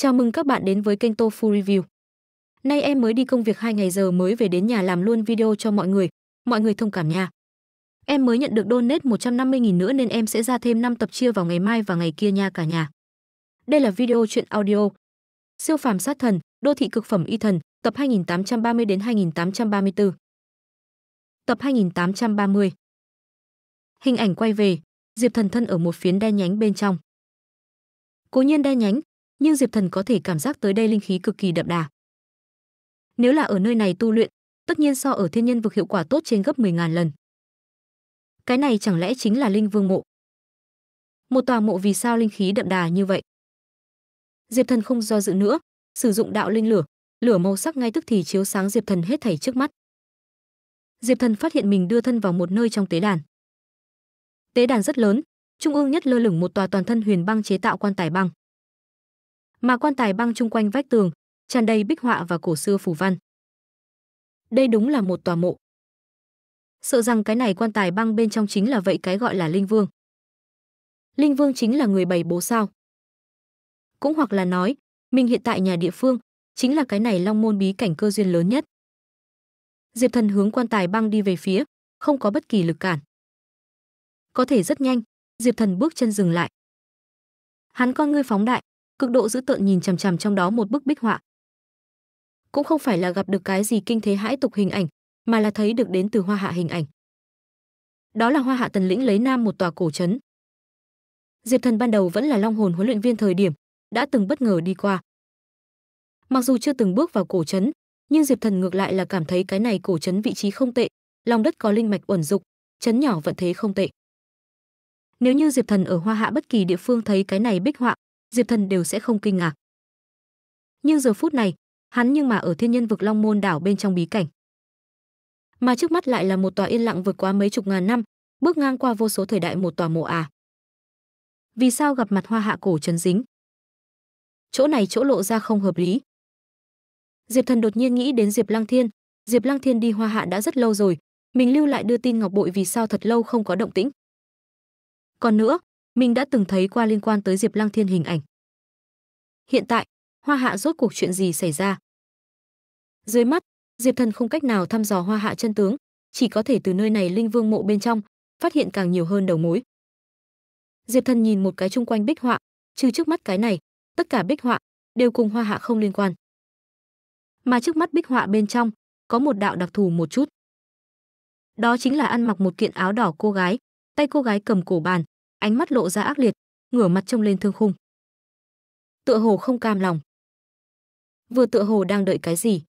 Chào mừng các bạn đến với kênh Tofu Review. Nay em mới đi công việc 2 ngày giờ mới về đến nhà làm luôn video cho mọi người, mọi người thông cảm nha. Em mới nhận được donate 150.000 nữa nên em sẽ ra thêm 5 tập chia vào ngày mai và ngày kia nha cả nhà. Đây là video truyện audio. Siêu phàm sát thần, đô thị cực phẩm y thần, tập 2830 đến 2834. Tập 2830. Hình ảnh quay về, Diệp Thần thân ở một phiến đen nhánh bên trong. Cố nhiên đen nhánh, nhưng Diệp Thần có thể cảm giác tới đây linh khí cực kỳ đậm đà. Nếu là ở nơi này tu luyện, tất nhiên so ở thiên nhân vực hiệu quả tốt trên gấp 10.000 lần. Cái này chẳng lẽ chính là linh vương mộ? Một tòa mộ vì sao linh khí đậm đà như vậy? Diệp Thần không do dự nữa, sử dụng đạo linh lửa, lửa màu sắc ngay tức thì chiếu sáng Diệp Thần hết thảy trước mắt. Diệp Thần phát hiện mình đưa thân vào một nơi trong tế đàn. Tế đàn rất lớn, trung ương nhất lơ lửng một tòa toàn thân huyền băng chế tạo quan tài băng mà quan tài băng chung quanh vách tường, tràn đầy bích họa và cổ xưa phù văn. Đây đúng là một tòa mộ. Sợ rằng cái này quan tài băng bên trong chính là vậy cái gọi là Linh Vương. Linh Vương chính là người bày bố sao? Cũng hoặc là nói, mình hiện tại nhà địa phương chính là cái này Long Môn bí cảnh cơ duyên lớn nhất. Diệp Thần hướng quan tài băng đi về phía, không có bất kỳ lực cản. Có thể rất nhanh, Diệp Thần bước chân dừng lại. Hắn con ngươi phóng đại, cực độ dữ tợn nhìn chằm chằm trong đó một bức bích họa. Cũng không phải là gặp được cái gì kinh thế hãi tục hình ảnh, mà là thấy được đến từ Hoa Hạ hình ảnh. Đó là Hoa Hạ Tần Lĩnh lấy nam một tòa cổ trấn. Diệp Thần ban đầu vẫn là long hồn huấn luyện viên thời điểm, đã từng bất ngờ đi qua. Mặc dù chưa từng bước vào cổ trấn, nhưng Diệp Thần ngược lại là cảm thấy cái này cổ trấn vị trí không tệ, lòng đất có linh mạch uẩn dục, trấn nhỏ vận thế không tệ. Nếu như Diệp Thần ở Hoa Hạ bất kỳ địa phương thấy cái này bích họa, Diệp Thần đều sẽ không kinh ngạc. Nhưng giờ phút này, hắn nhưng mà ở thiên nhân vực Long Môn đảo bên trong bí cảnh. Mà trước mắt lại là một tòa yên lặng vượt qua mấy chục ngàn năm, bước ngang qua vô số thời đại một tòa mộ à. Vì sao gặp mặt hoa hạ cổ trấn dính? Chỗ này chỗ lộ ra không hợp lý. Diệp Thần đột nhiên nghĩ đến Diệp Lăng Thiên, Diệp Lăng Thiên đi hoa hạ đã rất lâu rồi, mình lưu lại đưa tin ngọc bội vì sao thật lâu không có động tĩnh. Còn nữa, mình đã từng thấy qua liên quan tới Diệp Lăng Thiên hình ảnh. Hiện tại, Hoa Hạ rốt cuộc chuyện gì xảy ra? Dưới mắt, Diệp Thần không cách nào thăm dò Hoa Hạ chân tướng, chỉ có thể từ nơi này Linh Vương mộ bên trong phát hiện càng nhiều hơn đầu mối. Diệp Thần nhìn một cái chung quanh bích họa, trừ trước mắt cái này, tất cả bích họa đều cùng Hoa Hạ không liên quan. Mà trước mắt bích họa bên trong có một đạo đặc thù một chút. Đó chính là ăn mặc một kiện áo đỏ cô gái, tay cô gái cầm cổ bàn, ánh mắt lộ ra ác liệt, ngửa mặt trông lên thương khung. Tựa hồ không cam lòng. Vừa tựa hồ đang đợi cái gì?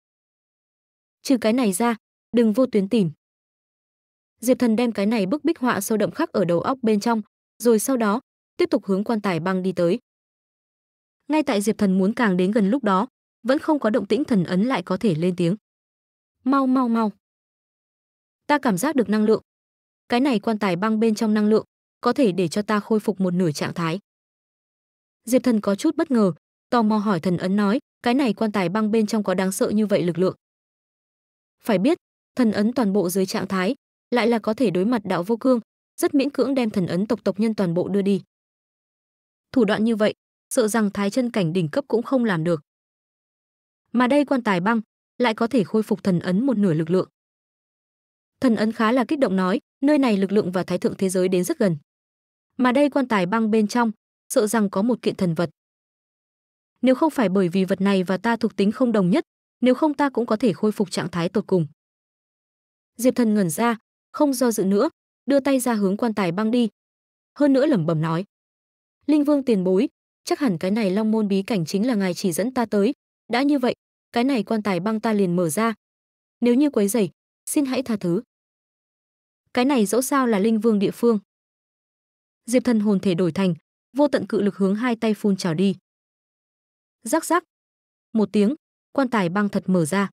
Trừ cái này ra, đừng vô tuyến tìm. Diệp Thần đem cái này bức bích họa sâu đậm khắc ở đầu óc bên trong, rồi sau đó tiếp tục hướng quan tài băng đi tới. Ngay tại Diệp Thần muốn càng đến gần lúc đó, vẫn không có động tĩnh thần ấn lại có thể lên tiếng. Mau mau mau. Ta cảm giác được năng lượng. Cái này quan tài băng bên trong năng lượng có thể để cho ta khôi phục một nửa trạng thái. Diệp Thần có chút bất ngờ, tò mò hỏi thần ấn nói, cái này quan tài băng bên trong có đáng sợ như vậy lực lượng. Phải biết, thần ấn toàn bộ dưới trạng thái, lại là có thể đối mặt đạo vô cương, rất miễn cưỡng đem thần ấn tộc tộc nhân toàn bộ đưa đi. Thủ đoạn như vậy, sợ rằng thái chân cảnh đỉnh cấp cũng không làm được. Mà đây quan tài băng lại có thể khôi phục thần ấn một nửa lực lượng. Thần ấn khá là kích động nói, nơi này lực lượng và thái thượng thế giới đến rất gần mà đây quan tài băng bên trong, sợ rằng có một kiện thần vật. Nếu không phải bởi vì vật này và ta thuộc tính không đồng nhất, nếu không ta cũng có thể khôi phục trạng thái tột cùng. Diệp Thần ngẩn ra, không do dự nữa, đưa tay ra hướng quan tài băng đi. Hơn nữa lẩm bẩm nói: "Linh Vương tiền bối, chắc hẳn cái này Long môn bí cảnh chính là ngài chỉ dẫn ta tới, đã như vậy, cái này quan tài băng ta liền mở ra. Nếu như quấy rầy, xin hãy tha thứ." Cái này dẫu sao là Linh Vương địa phương. Diệp Thần hồn thể đổi thành, vô tận cự lực hướng hai tay phun trào đi. Rắc rắc. Một tiếng, quan tài băng thật mở ra.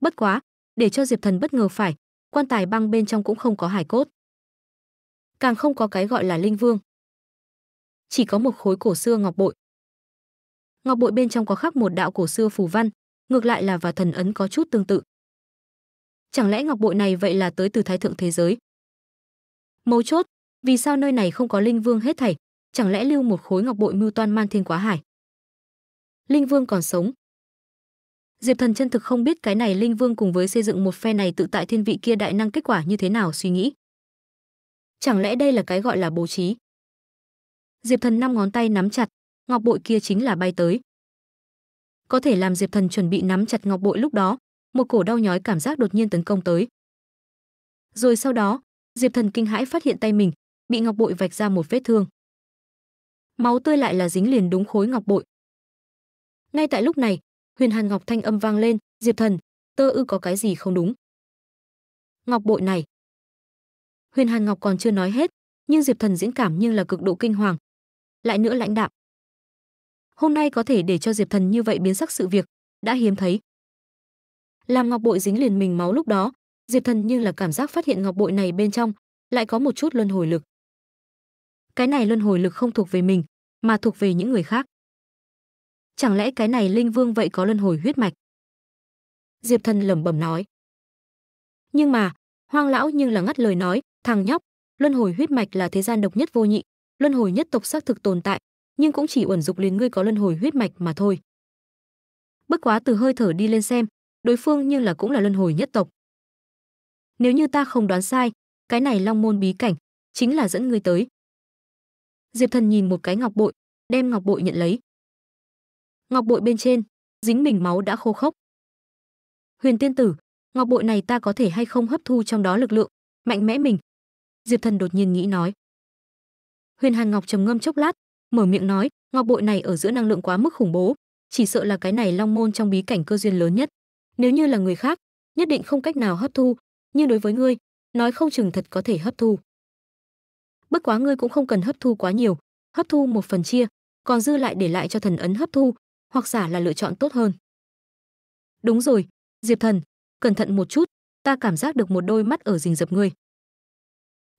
Bất quá, để cho Diệp Thần bất ngờ phải, quan tài băng bên trong cũng không có hải cốt. Càng không có cái gọi là linh vương. Chỉ có một khối cổ xưa ngọc bội. Ngọc bội bên trong có khắc một đạo cổ xưa phù văn, ngược lại là và thần ấn có chút tương tự. Chẳng lẽ ngọc bội này vậy là tới từ thái thượng thế giới? Mấu chốt, vì sao nơi này không có linh vương hết thảy chẳng lẽ lưu một khối ngọc bội mưu toan man thiên quá hải linh vương còn sống diệp thần chân thực không biết cái này linh vương cùng với xây dựng một phe này tự tại thiên vị kia đại năng kết quả như thế nào suy nghĩ chẳng lẽ đây là cái gọi là bố trí diệp thần năm ngón tay nắm chặt ngọc bội kia chính là bay tới có thể làm diệp thần chuẩn bị nắm chặt ngọc bội lúc đó một cổ đau nhói cảm giác đột nhiên tấn công tới rồi sau đó diệp thần kinh hãi phát hiện tay mình bị ngọc bội vạch ra một vết thương. Máu tươi lại là dính liền đúng khối ngọc bội. Ngay tại lúc này, Huyền Hàn Ngọc thanh âm vang lên, "Diệp Thần, tơ ư có cái gì không đúng?" Ngọc bội này. Huyền Hàn Ngọc còn chưa nói hết, nhưng Diệp Thần diễn cảm như là cực độ kinh hoàng. Lại nữa lãnh đạm. Hôm nay có thể để cho Diệp Thần như vậy biến sắc sự việc, đã hiếm thấy. Làm ngọc bội dính liền mình máu lúc đó, Diệp Thần như là cảm giác phát hiện ngọc bội này bên trong lại có một chút luân hồi lực cái này luân hồi lực không thuộc về mình, mà thuộc về những người khác. Chẳng lẽ cái này linh vương vậy có luân hồi huyết mạch? Diệp Thần lẩm bẩm nói. Nhưng mà, Hoang lão nhưng là ngắt lời nói, thằng nhóc, luân hồi huyết mạch là thế gian độc nhất vô nhị, luân hồi nhất tộc xác thực tồn tại, nhưng cũng chỉ uẩn dục liền ngươi có luân hồi huyết mạch mà thôi. Bất quá từ hơi thở đi lên xem, đối phương nhưng là cũng là luân hồi nhất tộc. Nếu như ta không đoán sai, cái này Long môn bí cảnh chính là dẫn ngươi tới. Diệp Thần nhìn một cái ngọc bội, đem ngọc bội nhận lấy. Ngọc bội bên trên dính mình máu đã khô khốc. Huyền tiên tử, ngọc bội này ta có thể hay không hấp thu trong đó lực lượng, mạnh mẽ mình? Diệp Thần đột nhiên nghĩ nói. Huyền Hàn Ngọc trầm ngâm chốc lát, mở miệng nói, ngọc bội này ở giữa năng lượng quá mức khủng bố, chỉ sợ là cái này long môn trong bí cảnh cơ duyên lớn nhất. Nếu như là người khác, nhất định không cách nào hấp thu, nhưng đối với ngươi, nói không chừng thật có thể hấp thu bất quá ngươi cũng không cần hấp thu quá nhiều hấp thu một phần chia còn dư lại để lại cho thần ấn hấp thu hoặc giả là lựa chọn tốt hơn đúng rồi diệp thần cẩn thận một chút ta cảm giác được một đôi mắt ở rình rập ngươi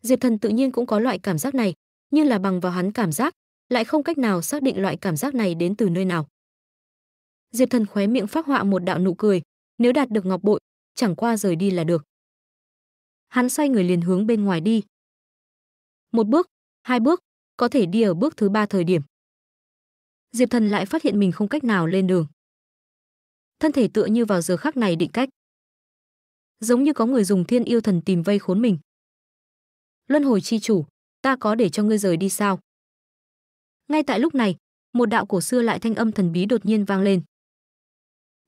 diệp thần tự nhiên cũng có loại cảm giác này nhưng là bằng vào hắn cảm giác lại không cách nào xác định loại cảm giác này đến từ nơi nào diệp thần khóe miệng phát họa một đạo nụ cười nếu đạt được ngọc bội chẳng qua rời đi là được hắn xoay người liền hướng bên ngoài đi một bước, hai bước, có thể đi ở bước thứ ba thời điểm. Diệp Thần lại phát hiện mình không cách nào lên đường. Thân thể tựa như vào giờ khắc này định cách. Giống như có người dùng thiên yêu thần tìm vây khốn mình. Luân hồi chi chủ, ta có để cho ngươi rời đi sao? Ngay tại lúc này, một đạo cổ xưa lại thanh âm thần bí đột nhiên vang lên.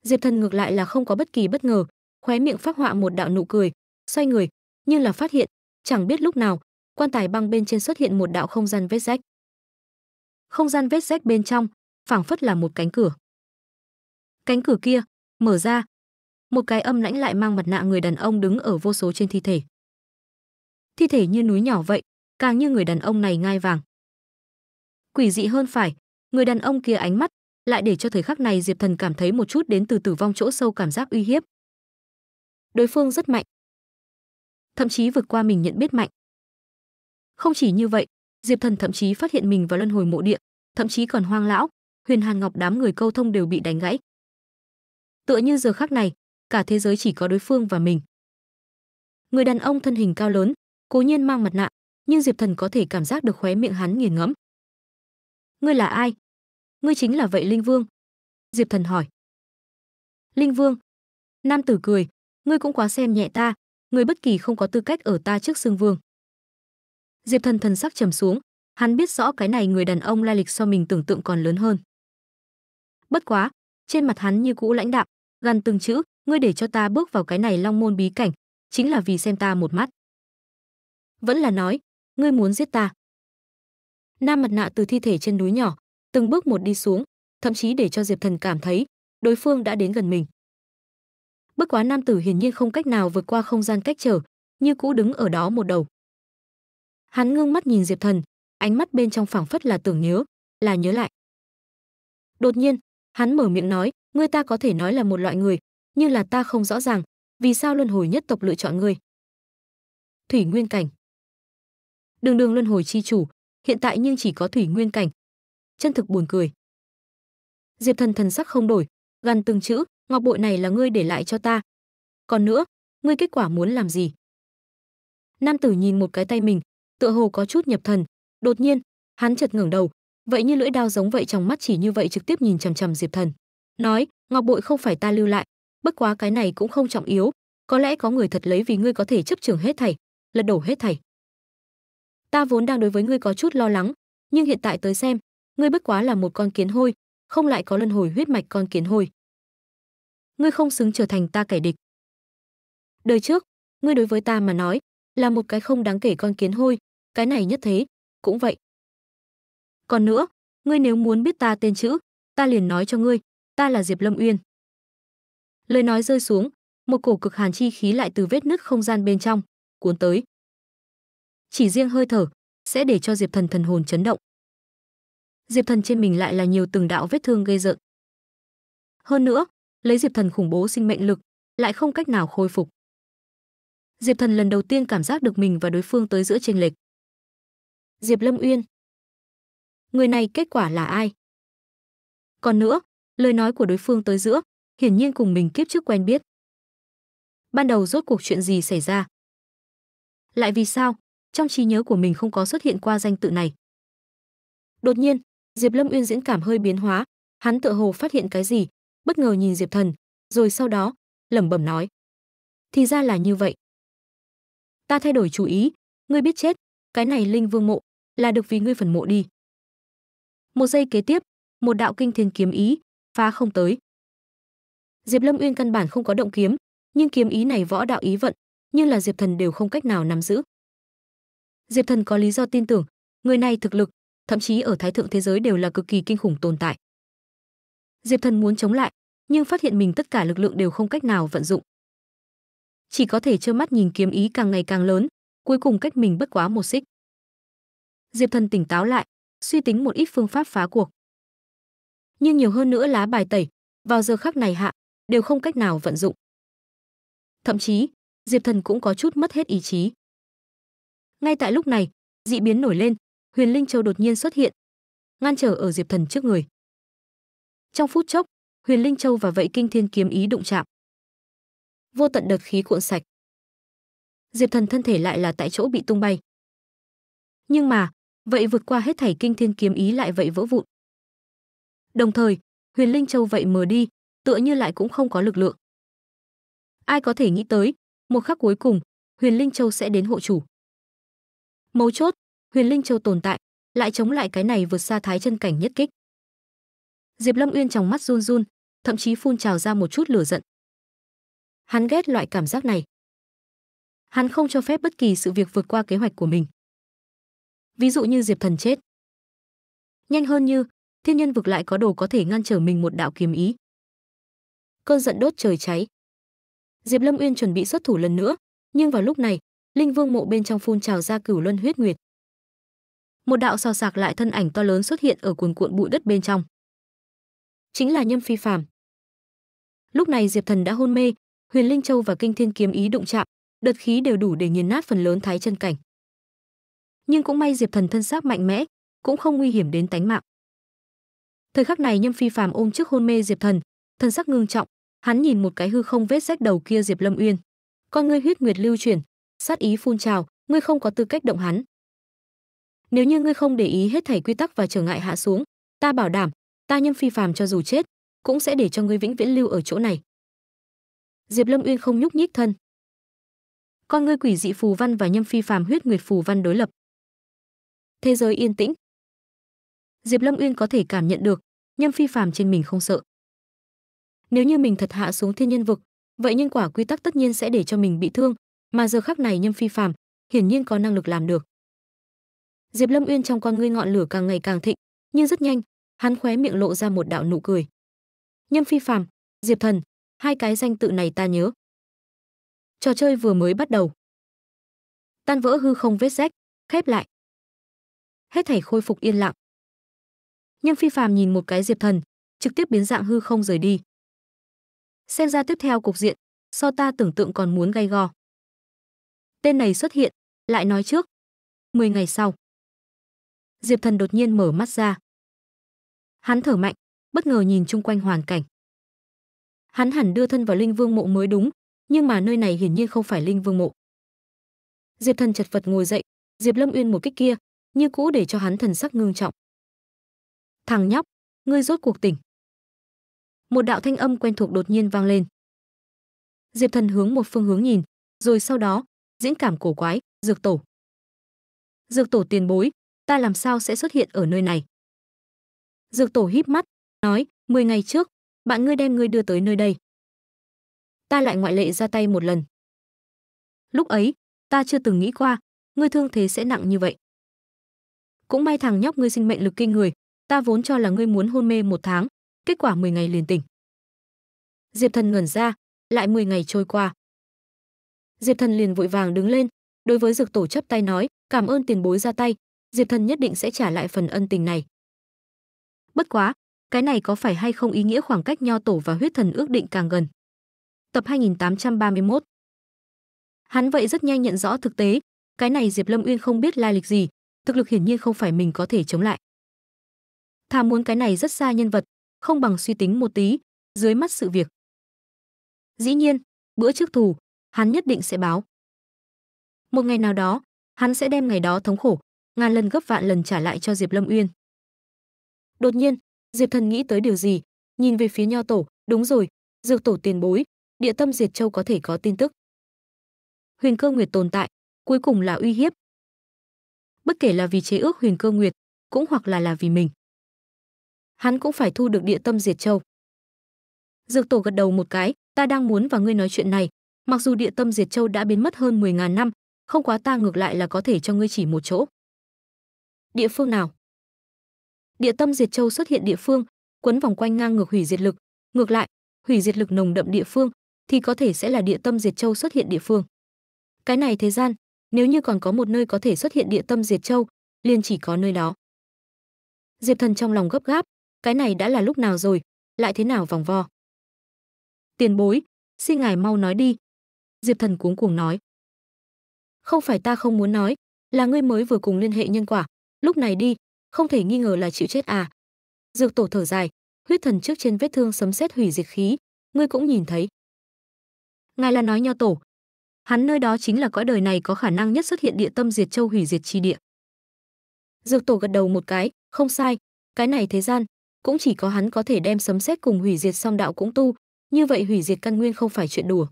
Diệp Thần ngược lại là không có bất kỳ bất ngờ, khóe miệng phát họa một đạo nụ cười, xoay người, nhưng là phát hiện, chẳng biết lúc nào, quan tài băng bên trên xuất hiện một đạo không gian vết rách. Không gian vết rách bên trong, phảng phất là một cánh cửa. Cánh cửa kia mở ra, một cái âm lãnh lại mang mặt nạ người đàn ông đứng ở vô số trên thi thể. Thi thể như núi nhỏ vậy, càng như người đàn ông này ngai vàng. Quỷ dị hơn phải, người đàn ông kia ánh mắt lại để cho thời khắc này Diệp Thần cảm thấy một chút đến từ tử vong chỗ sâu cảm giác uy hiếp. Đối phương rất mạnh. Thậm chí vượt qua mình nhận biết mạnh. Không chỉ như vậy, Diệp Thần thậm chí phát hiện mình vào luân hồi mộ địa, thậm chí còn hoang lão, Huyền Hàn Ngọc đám người câu thông đều bị đánh gãy. Tựa như giờ khắc này, cả thế giới chỉ có đối phương và mình. Người đàn ông thân hình cao lớn, cố nhiên mang mặt nạ, nhưng Diệp Thần có thể cảm giác được khóe miệng hắn nghiền ngẫm. "Ngươi là ai? Ngươi chính là vậy Linh Vương?" Diệp Thần hỏi. "Linh Vương?" Nam tử cười, "Ngươi cũng quá xem nhẹ ta, ngươi bất kỳ không có tư cách ở ta trước xương vương." diệp thần thần sắc trầm xuống hắn biết rõ cái này người đàn ông lai lịch so mình tưởng tượng còn lớn hơn bất quá trên mặt hắn như cũ lãnh đạm gằn từng chữ ngươi để cho ta bước vào cái này long môn bí cảnh chính là vì xem ta một mắt vẫn là nói ngươi muốn giết ta nam mặt nạ từ thi thể trên núi nhỏ từng bước một đi xuống thậm chí để cho diệp thần cảm thấy đối phương đã đến gần mình bất quá nam tử hiển nhiên không cách nào vượt qua không gian cách trở như cũ đứng ở đó một đầu Hắn ngưng mắt nhìn Diệp Thần, ánh mắt bên trong phảng phất là tưởng nhớ, là nhớ lại. Đột nhiên, hắn mở miệng nói, ngươi ta có thể nói là một loại người, nhưng là ta không rõ ràng, vì sao luân hồi nhất tộc lựa chọn ngươi? Thủy Nguyên cảnh. Đường Đường luân hồi chi chủ, hiện tại nhưng chỉ có Thủy Nguyên cảnh. Chân thực buồn cười. Diệp Thần thần sắc không đổi, gần từng chữ, ngọc bội này là ngươi để lại cho ta. Còn nữa, ngươi kết quả muốn làm gì? Nam tử nhìn một cái tay mình, tựa hồ có chút nhập thần đột nhiên hắn chợt ngẩng đầu vậy như lưỡi đao giống vậy trong mắt chỉ như vậy trực tiếp nhìn chằm chằm diệp thần nói ngọc bội không phải ta lưu lại bất quá cái này cũng không trọng yếu có lẽ có người thật lấy vì ngươi có thể chấp trường hết thảy lật đổ hết thảy ta vốn đang đối với ngươi có chút lo lắng nhưng hiện tại tới xem ngươi bất quá là một con kiến hôi không lại có luân hồi huyết mạch con kiến hôi ngươi không xứng trở thành ta kẻ địch đời trước ngươi đối với ta mà nói là một cái không đáng kể con kiến hôi, cái này nhất thế, cũng vậy. Còn nữa, ngươi nếu muốn biết ta tên chữ, ta liền nói cho ngươi, ta là Diệp Lâm Uyên. Lời nói rơi xuống, một cổ cực hàn chi khí lại từ vết nứt không gian bên trong cuốn tới. Chỉ riêng hơi thở sẽ để cho Diệp Thần thần hồn chấn động. Diệp Thần trên mình lại là nhiều từng đạo vết thương gây dựng. Hơn nữa, lấy Diệp Thần khủng bố sinh mệnh lực, lại không cách nào khôi phục. Diệp Thần lần đầu tiên cảm giác được mình và đối phương tới giữa chênh lệch. Diệp Lâm Uyên. Người này kết quả là ai? Còn nữa, lời nói của đối phương tới giữa, hiển nhiên cùng mình kiếp trước quen biết. Ban đầu rốt cuộc chuyện gì xảy ra? Lại vì sao, trong trí nhớ của mình không có xuất hiện qua danh tự này? Đột nhiên, Diệp Lâm Uyên diễn cảm hơi biến hóa, hắn tựa hồ phát hiện cái gì, bất ngờ nhìn Diệp Thần, rồi sau đó lẩm bẩm nói: "Thì ra là như vậy." ta thay đổi chú ý ngươi biết chết cái này linh vương mộ là được vì ngươi phần mộ đi một giây kế tiếp một đạo kinh thiên kiếm ý phá không tới diệp lâm uyên căn bản không có động kiếm nhưng kiếm ý này võ đạo ý vận nhưng là diệp thần đều không cách nào nắm giữ diệp thần có lý do tin tưởng người này thực lực thậm chí ở thái thượng thế giới đều là cực kỳ kinh khủng tồn tại diệp thần muốn chống lại nhưng phát hiện mình tất cả lực lượng đều không cách nào vận dụng chỉ có thể trơ mắt nhìn kiếm ý càng ngày càng lớn, cuối cùng cách mình bất quá một xích. Diệp Thần tỉnh táo lại, suy tính một ít phương pháp phá cuộc. Nhưng nhiều hơn nữa lá bài tẩy, vào giờ khắc này hạ, đều không cách nào vận dụng. Thậm chí, Diệp Thần cũng có chút mất hết ý chí. Ngay tại lúc này, dị biến nổi lên, Huyền Linh Châu đột nhiên xuất hiện, ngăn trở ở Diệp Thần trước người. Trong phút chốc, Huyền Linh Châu và vậy Kinh Thiên kiếm ý đụng chạm vô tận đợt khí cuộn sạch. Diệp Thần thân thể lại là tại chỗ bị tung bay. Nhưng mà, vậy vượt qua hết thảy kinh thiên kiếm ý lại vậy vỡ vụn. Đồng thời, Huyền Linh Châu vậy mờ đi, tựa như lại cũng không có lực lượng. Ai có thể nghĩ tới, một khắc cuối cùng, Huyền Linh Châu sẽ đến hộ chủ. Mấu chốt, Huyền Linh Châu tồn tại, lại chống lại cái này vượt xa thái chân cảnh nhất kích. Diệp Lâm Uyên trong mắt run run, thậm chí phun trào ra một chút lửa giận. Hắn ghét loại cảm giác này. Hắn không cho phép bất kỳ sự việc vượt qua kế hoạch của mình. Ví dụ như Diệp Thần chết. Nhanh hơn như, thiên nhân vực lại có đồ có thể ngăn trở mình một đạo kiếm ý. Cơn giận đốt trời cháy. Diệp Lâm Uyên chuẩn bị xuất thủ lần nữa, nhưng vào lúc này, linh vương mộ bên trong phun trào ra cửu luân huyết nguyệt. Một đạo sao sạc lại thân ảnh to lớn xuất hiện ở cuồn cuộn bụi đất bên trong. Chính là Nhâm Phi Phàm. Lúc này Diệp Thần đã hôn mê, Huyền Linh Châu và Kinh Thiên Kiếm Ý đụng chạm, đợt khí đều đủ để nghiền nát phần lớn thái chân cảnh. Nhưng cũng may Diệp Thần thân xác mạnh mẽ, cũng không nguy hiểm đến tánh mạng. Thời khắc này Nhâm Phi Phàm ôm trước hôn mê Diệp Thần, thân sắc ngưng trọng, hắn nhìn một cái hư không vết rách đầu kia Diệp Lâm Uyên. Con ngươi huyết nguyệt lưu chuyển, sát ý phun trào, ngươi không có tư cách động hắn. Nếu như ngươi không để ý hết thảy quy tắc và trở ngại hạ xuống, ta bảo đảm, ta Nhâm Phi Phàm cho dù chết, cũng sẽ để cho ngươi vĩnh viễn lưu ở chỗ này. Diệp Lâm Uyên không nhúc nhích thân. Con ngươi quỷ dị phù văn và nhâm phi phàm huyết nguyệt phù văn đối lập. Thế giới yên tĩnh. Diệp Lâm Uyên có thể cảm nhận được, nhâm phi phàm trên mình không sợ. Nếu như mình thật hạ xuống thiên nhân vực, vậy nhân quả quy tắc tất nhiên sẽ để cho mình bị thương, mà giờ khắc này nhâm phi phàm hiển nhiên có năng lực làm được. Diệp Lâm Uyên trong con ngươi ngọn lửa càng ngày càng thịnh, nhưng rất nhanh, hắn khóe miệng lộ ra một đạo nụ cười. Nhâm Phi Phàm, Diệp Thần, Hai cái danh tự này ta nhớ. Trò chơi vừa mới bắt đầu. Tan vỡ hư không vết rách, khép lại. Hết thảy khôi phục yên lặng. Nhưng phi phàm nhìn một cái diệp thần, trực tiếp biến dạng hư không rời đi. Xem ra tiếp theo cục diện, so ta tưởng tượng còn muốn gay go. Tên này xuất hiện, lại nói trước. mười ngày sau. Diệp thần đột nhiên mở mắt ra. Hắn thở mạnh, bất ngờ nhìn chung quanh hoàn cảnh hắn hẳn đưa thân vào linh vương mộ mới đúng nhưng mà nơi này hiển nhiên không phải linh vương mộ diệp thần chật vật ngồi dậy diệp lâm uyên một kích kia như cũ để cho hắn thần sắc ngưng trọng thằng nhóc ngươi rốt cuộc tỉnh một đạo thanh âm quen thuộc đột nhiên vang lên diệp thần hướng một phương hướng nhìn rồi sau đó diễn cảm cổ quái dược tổ dược tổ tiền bối ta làm sao sẽ xuất hiện ở nơi này dược tổ híp mắt nói 10 ngày trước bạn ngươi đem ngươi đưa tới nơi đây. Ta lại ngoại lệ ra tay một lần. Lúc ấy, ta chưa từng nghĩ qua, ngươi thương thế sẽ nặng như vậy. Cũng may thằng nhóc ngươi sinh mệnh lực kinh người, ta vốn cho là ngươi muốn hôn mê một tháng, kết quả 10 ngày liền tỉnh. Diệp Thần ngẩn ra, lại 10 ngày trôi qua. Diệp Thần liền vội vàng đứng lên, đối với Dược Tổ chấp tay nói, cảm ơn tiền bối ra tay, Diệp Thần nhất định sẽ trả lại phần ân tình này. Bất quá, cái này có phải hay không ý nghĩa khoảng cách nho tổ và huyết thần ước định càng gần? Tập 2831 Hắn vậy rất nhanh nhận rõ thực tế, cái này Diệp Lâm Uyên không biết lai lịch gì, thực lực hiển nhiên không phải mình có thể chống lại. Thà muốn cái này rất xa nhân vật, không bằng suy tính một tí, dưới mắt sự việc. Dĩ nhiên, bữa trước thù, hắn nhất định sẽ báo. Một ngày nào đó, hắn sẽ đem ngày đó thống khổ, ngàn lần gấp vạn lần trả lại cho Diệp Lâm Uyên. Đột nhiên, Diệp Thần nghĩ tới điều gì, nhìn về phía Nho tổ, đúng rồi, Dược tổ tiền bối, địa tâm Diệt Châu có thể có tin tức. Huyền Cơ Nguyệt tồn tại, cuối cùng là uy hiếp. Bất kể là vì chế ước Huyền Cơ Nguyệt, cũng hoặc là là vì mình. Hắn cũng phải thu được địa tâm Diệt Châu. Dược tổ gật đầu một cái, ta đang muốn và ngươi nói chuyện này, mặc dù địa tâm Diệt Châu đã biến mất hơn 10.000 năm, không quá ta ngược lại là có thể cho ngươi chỉ một chỗ. Địa phương nào? Địa tâm diệt châu xuất hiện địa phương, quấn vòng quanh ngang ngược hủy diệt lực, ngược lại, hủy diệt lực nồng đậm địa phương thì có thể sẽ là địa tâm diệt châu xuất hiện địa phương. Cái này thế gian, nếu như còn có một nơi có thể xuất hiện địa tâm diệt châu, liền chỉ có nơi đó. Diệp Thần trong lòng gấp gáp, cái này đã là lúc nào rồi, lại thế nào vòng vo. Tiền bối, xin ngài mau nói đi. Diệp Thần cuống cuồng nói. Không phải ta không muốn nói, là ngươi mới vừa cùng liên hệ nhân quả, lúc này đi, không thể nghi ngờ là chịu chết à dược tổ thở dài huyết thần trước trên vết thương sấm sét hủy diệt khí ngươi cũng nhìn thấy ngài là nói nho tổ hắn nơi đó chính là cõi đời này có khả năng nhất xuất hiện địa tâm diệt châu hủy diệt chi địa dược tổ gật đầu một cái không sai cái này thế gian cũng chỉ có hắn có thể đem sấm sét cùng hủy diệt song đạo cũng tu như vậy hủy diệt căn nguyên không phải chuyện đùa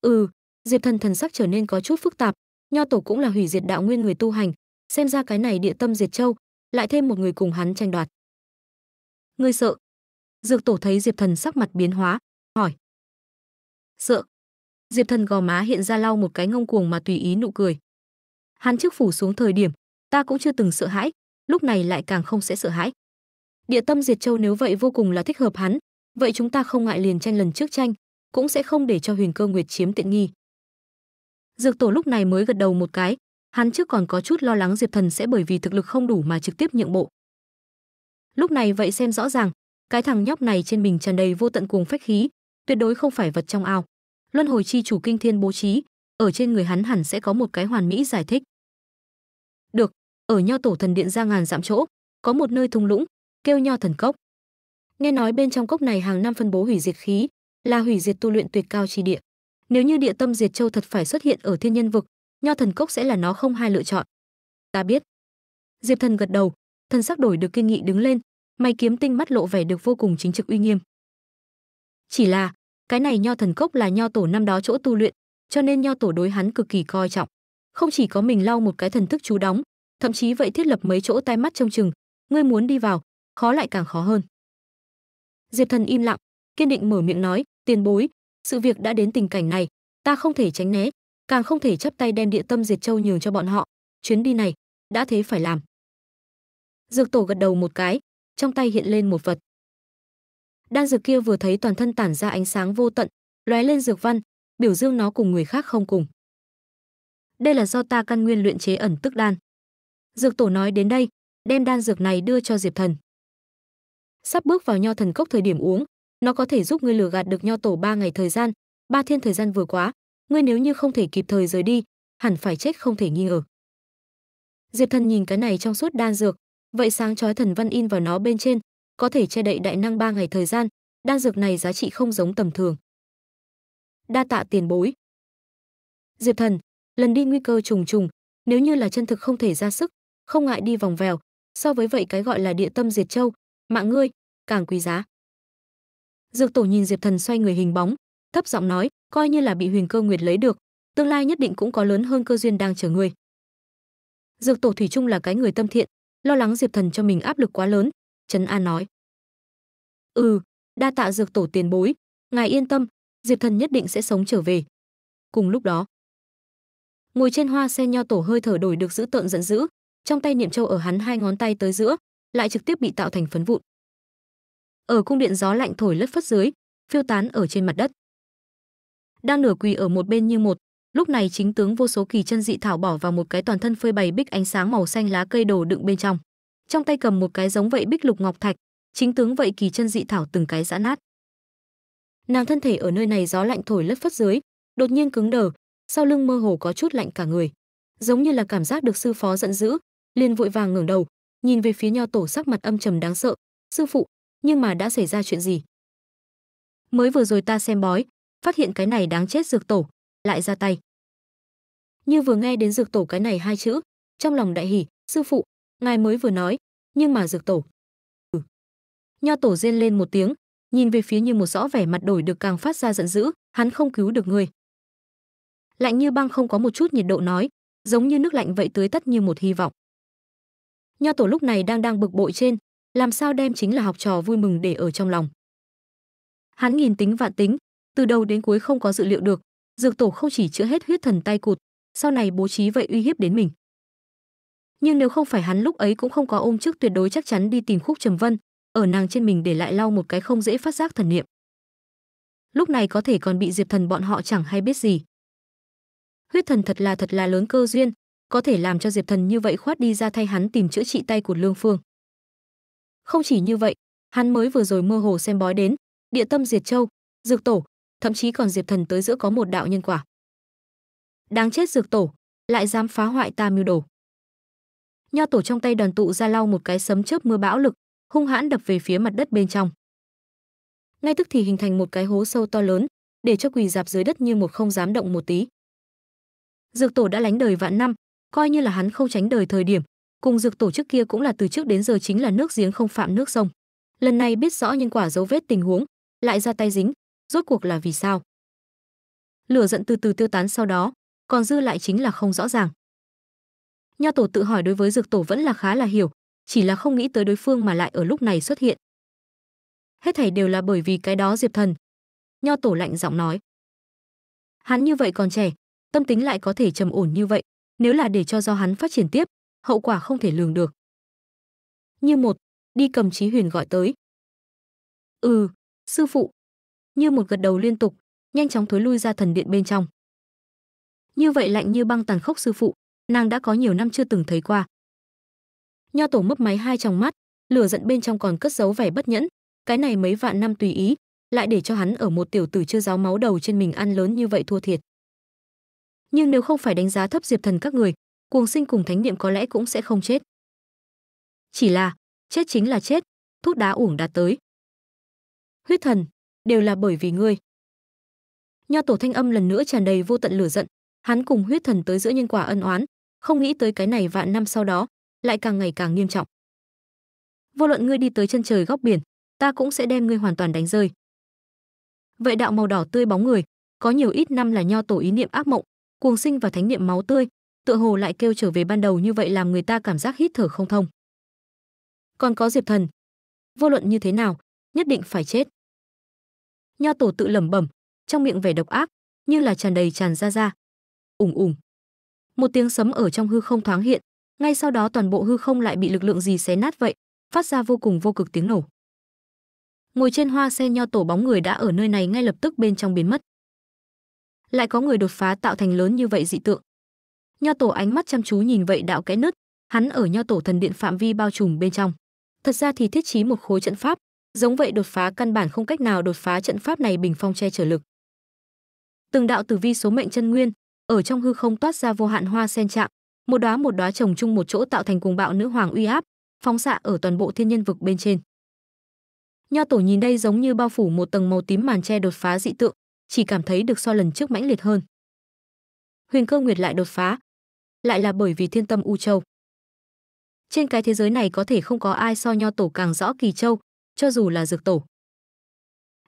ừ diệp thần thần sắc trở nên có chút phức tạp nho tổ cũng là hủy diệt đạo nguyên người tu hành xem ra cái này địa tâm diệt châu lại thêm một người cùng hắn tranh đoạt ngươi sợ dược tổ thấy diệp thần sắc mặt biến hóa hỏi sợ diệp thần gò má hiện ra lau một cái ngông cuồng mà tùy ý nụ cười hắn trước phủ xuống thời điểm ta cũng chưa từng sợ hãi lúc này lại càng không sẽ sợ hãi địa tâm diệt châu nếu vậy vô cùng là thích hợp hắn vậy chúng ta không ngại liền tranh lần trước tranh cũng sẽ không để cho huyền cơ nguyệt chiếm tiện nghi dược tổ lúc này mới gật đầu một cái hắn trước còn có chút lo lắng diệp thần sẽ bởi vì thực lực không đủ mà trực tiếp nhượng bộ lúc này vậy xem rõ ràng cái thằng nhóc này trên mình tràn đầy vô tận cuồng phách khí tuyệt đối không phải vật trong ao luân hồi chi chủ kinh thiên bố trí ở trên người hắn hẳn sẽ có một cái hoàn mỹ giải thích được ở nho tổ thần điện ra ngàn dặm chỗ có một nơi thung lũng kêu nho thần cốc nghe nói bên trong cốc này hàng năm phân bố hủy diệt khí là hủy diệt tu luyện tuyệt cao chi địa nếu như địa tâm diệt châu thật phải xuất hiện ở thiên nhân vực nho thần cốc sẽ là nó không hai lựa chọn ta biết diệp thần gật đầu thần sắc đổi được kiên nghị đứng lên mày kiếm tinh mắt lộ vẻ được vô cùng chính trực uy nghiêm chỉ là cái này nho thần cốc là nho tổ năm đó chỗ tu luyện cho nên nho tổ đối hắn cực kỳ coi trọng không chỉ có mình lau một cái thần thức chú đóng thậm chí vậy thiết lập mấy chỗ tai mắt trong chừng ngươi muốn đi vào khó lại càng khó hơn diệp thần im lặng kiên định mở miệng nói tiền bối sự việc đã đến tình cảnh này ta không thể tránh né càng không thể chấp tay đem địa tâm diệt châu nhường cho bọn họ chuyến đi này đã thế phải làm dược tổ gật đầu một cái trong tay hiện lên một vật đan dược kia vừa thấy toàn thân tản ra ánh sáng vô tận lóe lên dược văn biểu dương nó cùng người khác không cùng đây là do ta căn nguyên luyện chế ẩn tức đan dược tổ nói đến đây đem đan dược này đưa cho diệp thần sắp bước vào nho thần cốc thời điểm uống nó có thể giúp ngươi lừa gạt được nho tổ ba ngày thời gian ba thiên thời gian vừa quá ngươi nếu như không thể kịp thời rời đi, hẳn phải chết không thể nghi ngờ. Diệp Thần nhìn cái này trong suốt đan dược, vậy sáng chói thần văn in vào nó bên trên, có thể che đậy đại năng ba ngày thời gian, đan dược này giá trị không giống tầm thường. Đa tạ tiền bối. Diệp Thần, lần đi nguy cơ trùng trùng, nếu như là chân thực không thể ra sức, không ngại đi vòng vèo, so với vậy cái gọi là địa tâm diệt châu, mạng ngươi càng quý giá. Dược tổ nhìn Diệp Thần xoay người hình bóng, thấp giọng nói, coi như là bị Huyền Cơ Nguyệt lấy được, tương lai nhất định cũng có lớn hơn cơ duyên đang chờ ngươi. Dược Tổ Thủy Trung là cái người tâm thiện, lo lắng Diệp Thần cho mình áp lực quá lớn, trấn an nói: "Ừ, đa tạ Dược Tổ tiền bối, ngài yên tâm, Diệp Thần nhất định sẽ sống trở về." Cùng lúc đó, ngồi trên hoa sen nho tổ hơi thở đổi được giữ tợn giận dữ, trong tay niệm châu ở hắn hai ngón tay tới giữa, lại trực tiếp bị tạo thành phấn vụn. Ở cung điện gió lạnh thổi lất phất dưới, phiêu tán ở trên mặt đất đang nửa quỳ ở một bên như một lúc này chính tướng vô số kỳ chân dị thảo bỏ vào một cái toàn thân phơi bày bích ánh sáng màu xanh lá cây đồ đựng bên trong trong tay cầm một cái giống vậy bích lục ngọc thạch chính tướng vậy kỳ chân dị thảo từng cái rã nát nàng thân thể ở nơi này gió lạnh thổi lất phất dưới đột nhiên cứng đờ sau lưng mơ hồ có chút lạnh cả người giống như là cảm giác được sư phó giận dữ liền vội vàng ngẩng đầu nhìn về phía nho tổ sắc mặt âm trầm đáng sợ sư phụ nhưng mà đã xảy ra chuyện gì mới vừa rồi ta xem bói phát hiện cái này đáng chết dược tổ, lại ra tay. Như vừa nghe đến dược tổ cái này hai chữ, trong lòng đại hỉ, sư phụ, ngài mới vừa nói, nhưng mà dược tổ. Ừ. Nho tổ rên lên một tiếng, nhìn về phía như một rõ vẻ mặt đổi được càng phát ra giận dữ, hắn không cứu được người. Lạnh như băng không có một chút nhiệt độ nói, giống như nước lạnh vậy tưới tất như một hy vọng. Nho tổ lúc này đang đang bực bội trên, làm sao đem chính là học trò vui mừng để ở trong lòng. Hắn nghìn tính vạn tính, từ đầu đến cuối không có dự liệu được dược tổ không chỉ chữa hết huyết thần tay cụt sau này bố trí vậy uy hiếp đến mình nhưng nếu không phải hắn lúc ấy cũng không có ôm trước tuyệt đối chắc chắn đi tìm khúc trầm vân ở nàng trên mình để lại lau một cái không dễ phát giác thần niệm lúc này có thể còn bị diệp thần bọn họ chẳng hay biết gì huyết thần thật là thật là lớn cơ duyên có thể làm cho diệp thần như vậy khoát đi ra thay hắn tìm chữa trị tay của lương phương không chỉ như vậy hắn mới vừa rồi mơ hồ xem bói đến địa tâm diệt châu dược tổ thậm chí còn diệp thần tới giữa có một đạo nhân quả đáng chết dược tổ lại dám phá hoại ta mưu đồ nho tổ trong tay đoàn tụ ra lau một cái sấm chớp mưa bão lực hung hãn đập về phía mặt đất bên trong ngay tức thì hình thành một cái hố sâu to lớn để cho quỳ dạp dưới đất như một không dám động một tí dược tổ đã lánh đời vạn năm coi như là hắn không tránh đời thời điểm cùng dược tổ trước kia cũng là từ trước đến giờ chính là nước giếng không phạm nước sông lần này biết rõ nhân quả dấu vết tình huống lại ra tay dính rốt cuộc là vì sao? Lửa giận từ từ tiêu tán sau đó, còn dư lại chính là không rõ ràng. Nho tổ tự hỏi đối với dược tổ vẫn là khá là hiểu, chỉ là không nghĩ tới đối phương mà lại ở lúc này xuất hiện. Hết thảy đều là bởi vì cái đó Diệp Thần. Nho tổ lạnh giọng nói. Hắn như vậy còn trẻ, tâm tính lại có thể trầm ổn như vậy, nếu là để cho do hắn phát triển tiếp, hậu quả không thể lường được. Như một, đi cầm trí Huyền gọi tới. Ừ, sư phụ, như một gật đầu liên tục, nhanh chóng thối lui ra thần điện bên trong. Như vậy lạnh như băng tàn khốc sư phụ, nàng đã có nhiều năm chưa từng thấy qua. Nho tổ mấp máy hai tròng mắt, lửa giận bên trong còn cất giấu vẻ bất nhẫn, cái này mấy vạn năm tùy ý, lại để cho hắn ở một tiểu tử chưa giáo máu đầu trên mình ăn lớn như vậy thua thiệt. Nhưng nếu không phải đánh giá thấp Diệp Thần các người, cuồng sinh cùng thánh niệm có lẽ cũng sẽ không chết. Chỉ là, chết chính là chết, thuốc đá uổng đã tới. Huyết thần, đều là bởi vì ngươi. Nho tổ thanh âm lần nữa tràn đầy vô tận lửa giận, hắn cùng huyết thần tới giữa nhân quả ân oán, không nghĩ tới cái này vạn năm sau đó, lại càng ngày càng nghiêm trọng. Vô luận ngươi đi tới chân trời góc biển, ta cũng sẽ đem ngươi hoàn toàn đánh rơi. Vậy đạo màu đỏ tươi bóng người, có nhiều ít năm là nho tổ ý niệm ác mộng, cuồng sinh và thánh niệm máu tươi, tựa hồ lại kêu trở về ban đầu như vậy làm người ta cảm giác hít thở không thông. Còn có Diệp Thần, vô luận như thế nào, nhất định phải chết. Nho tổ tự lẩm bẩm, trong miệng vẻ độc ác, như là tràn đầy tràn ra ra. Ùng ùng. Một tiếng sấm ở trong hư không thoáng hiện, ngay sau đó toàn bộ hư không lại bị lực lượng gì xé nát vậy, phát ra vô cùng vô cực tiếng nổ. Ngồi trên hoa sen nho tổ bóng người đã ở nơi này ngay lập tức bên trong biến mất. Lại có người đột phá tạo thành lớn như vậy dị tượng. Nho tổ ánh mắt chăm chú nhìn vậy đạo kẽ nứt, hắn ở nho tổ thần điện phạm vi bao trùm bên trong. Thật ra thì thiết trí một khối trận pháp, Giống vậy đột phá căn bản không cách nào đột phá trận pháp này bình phong che chở lực. Từng đạo tử vi số mệnh chân nguyên, ở trong hư không toát ra vô hạn hoa sen trạng, một đóa một đóa chồng chung một chỗ tạo thành cùng bạo nữ hoàng uy áp, phóng xạ ở toàn bộ thiên nhân vực bên trên. Nho tổ nhìn đây giống như bao phủ một tầng màu tím màn che đột phá dị tượng, chỉ cảm thấy được so lần trước mãnh liệt hơn. Huyền Cơ Nguyệt lại đột phá, lại là bởi vì Thiên Tâm U Châu. Trên cái thế giới này có thể không có ai so Nho tổ càng rõ Kỳ Châu, cho dù là dược tổ.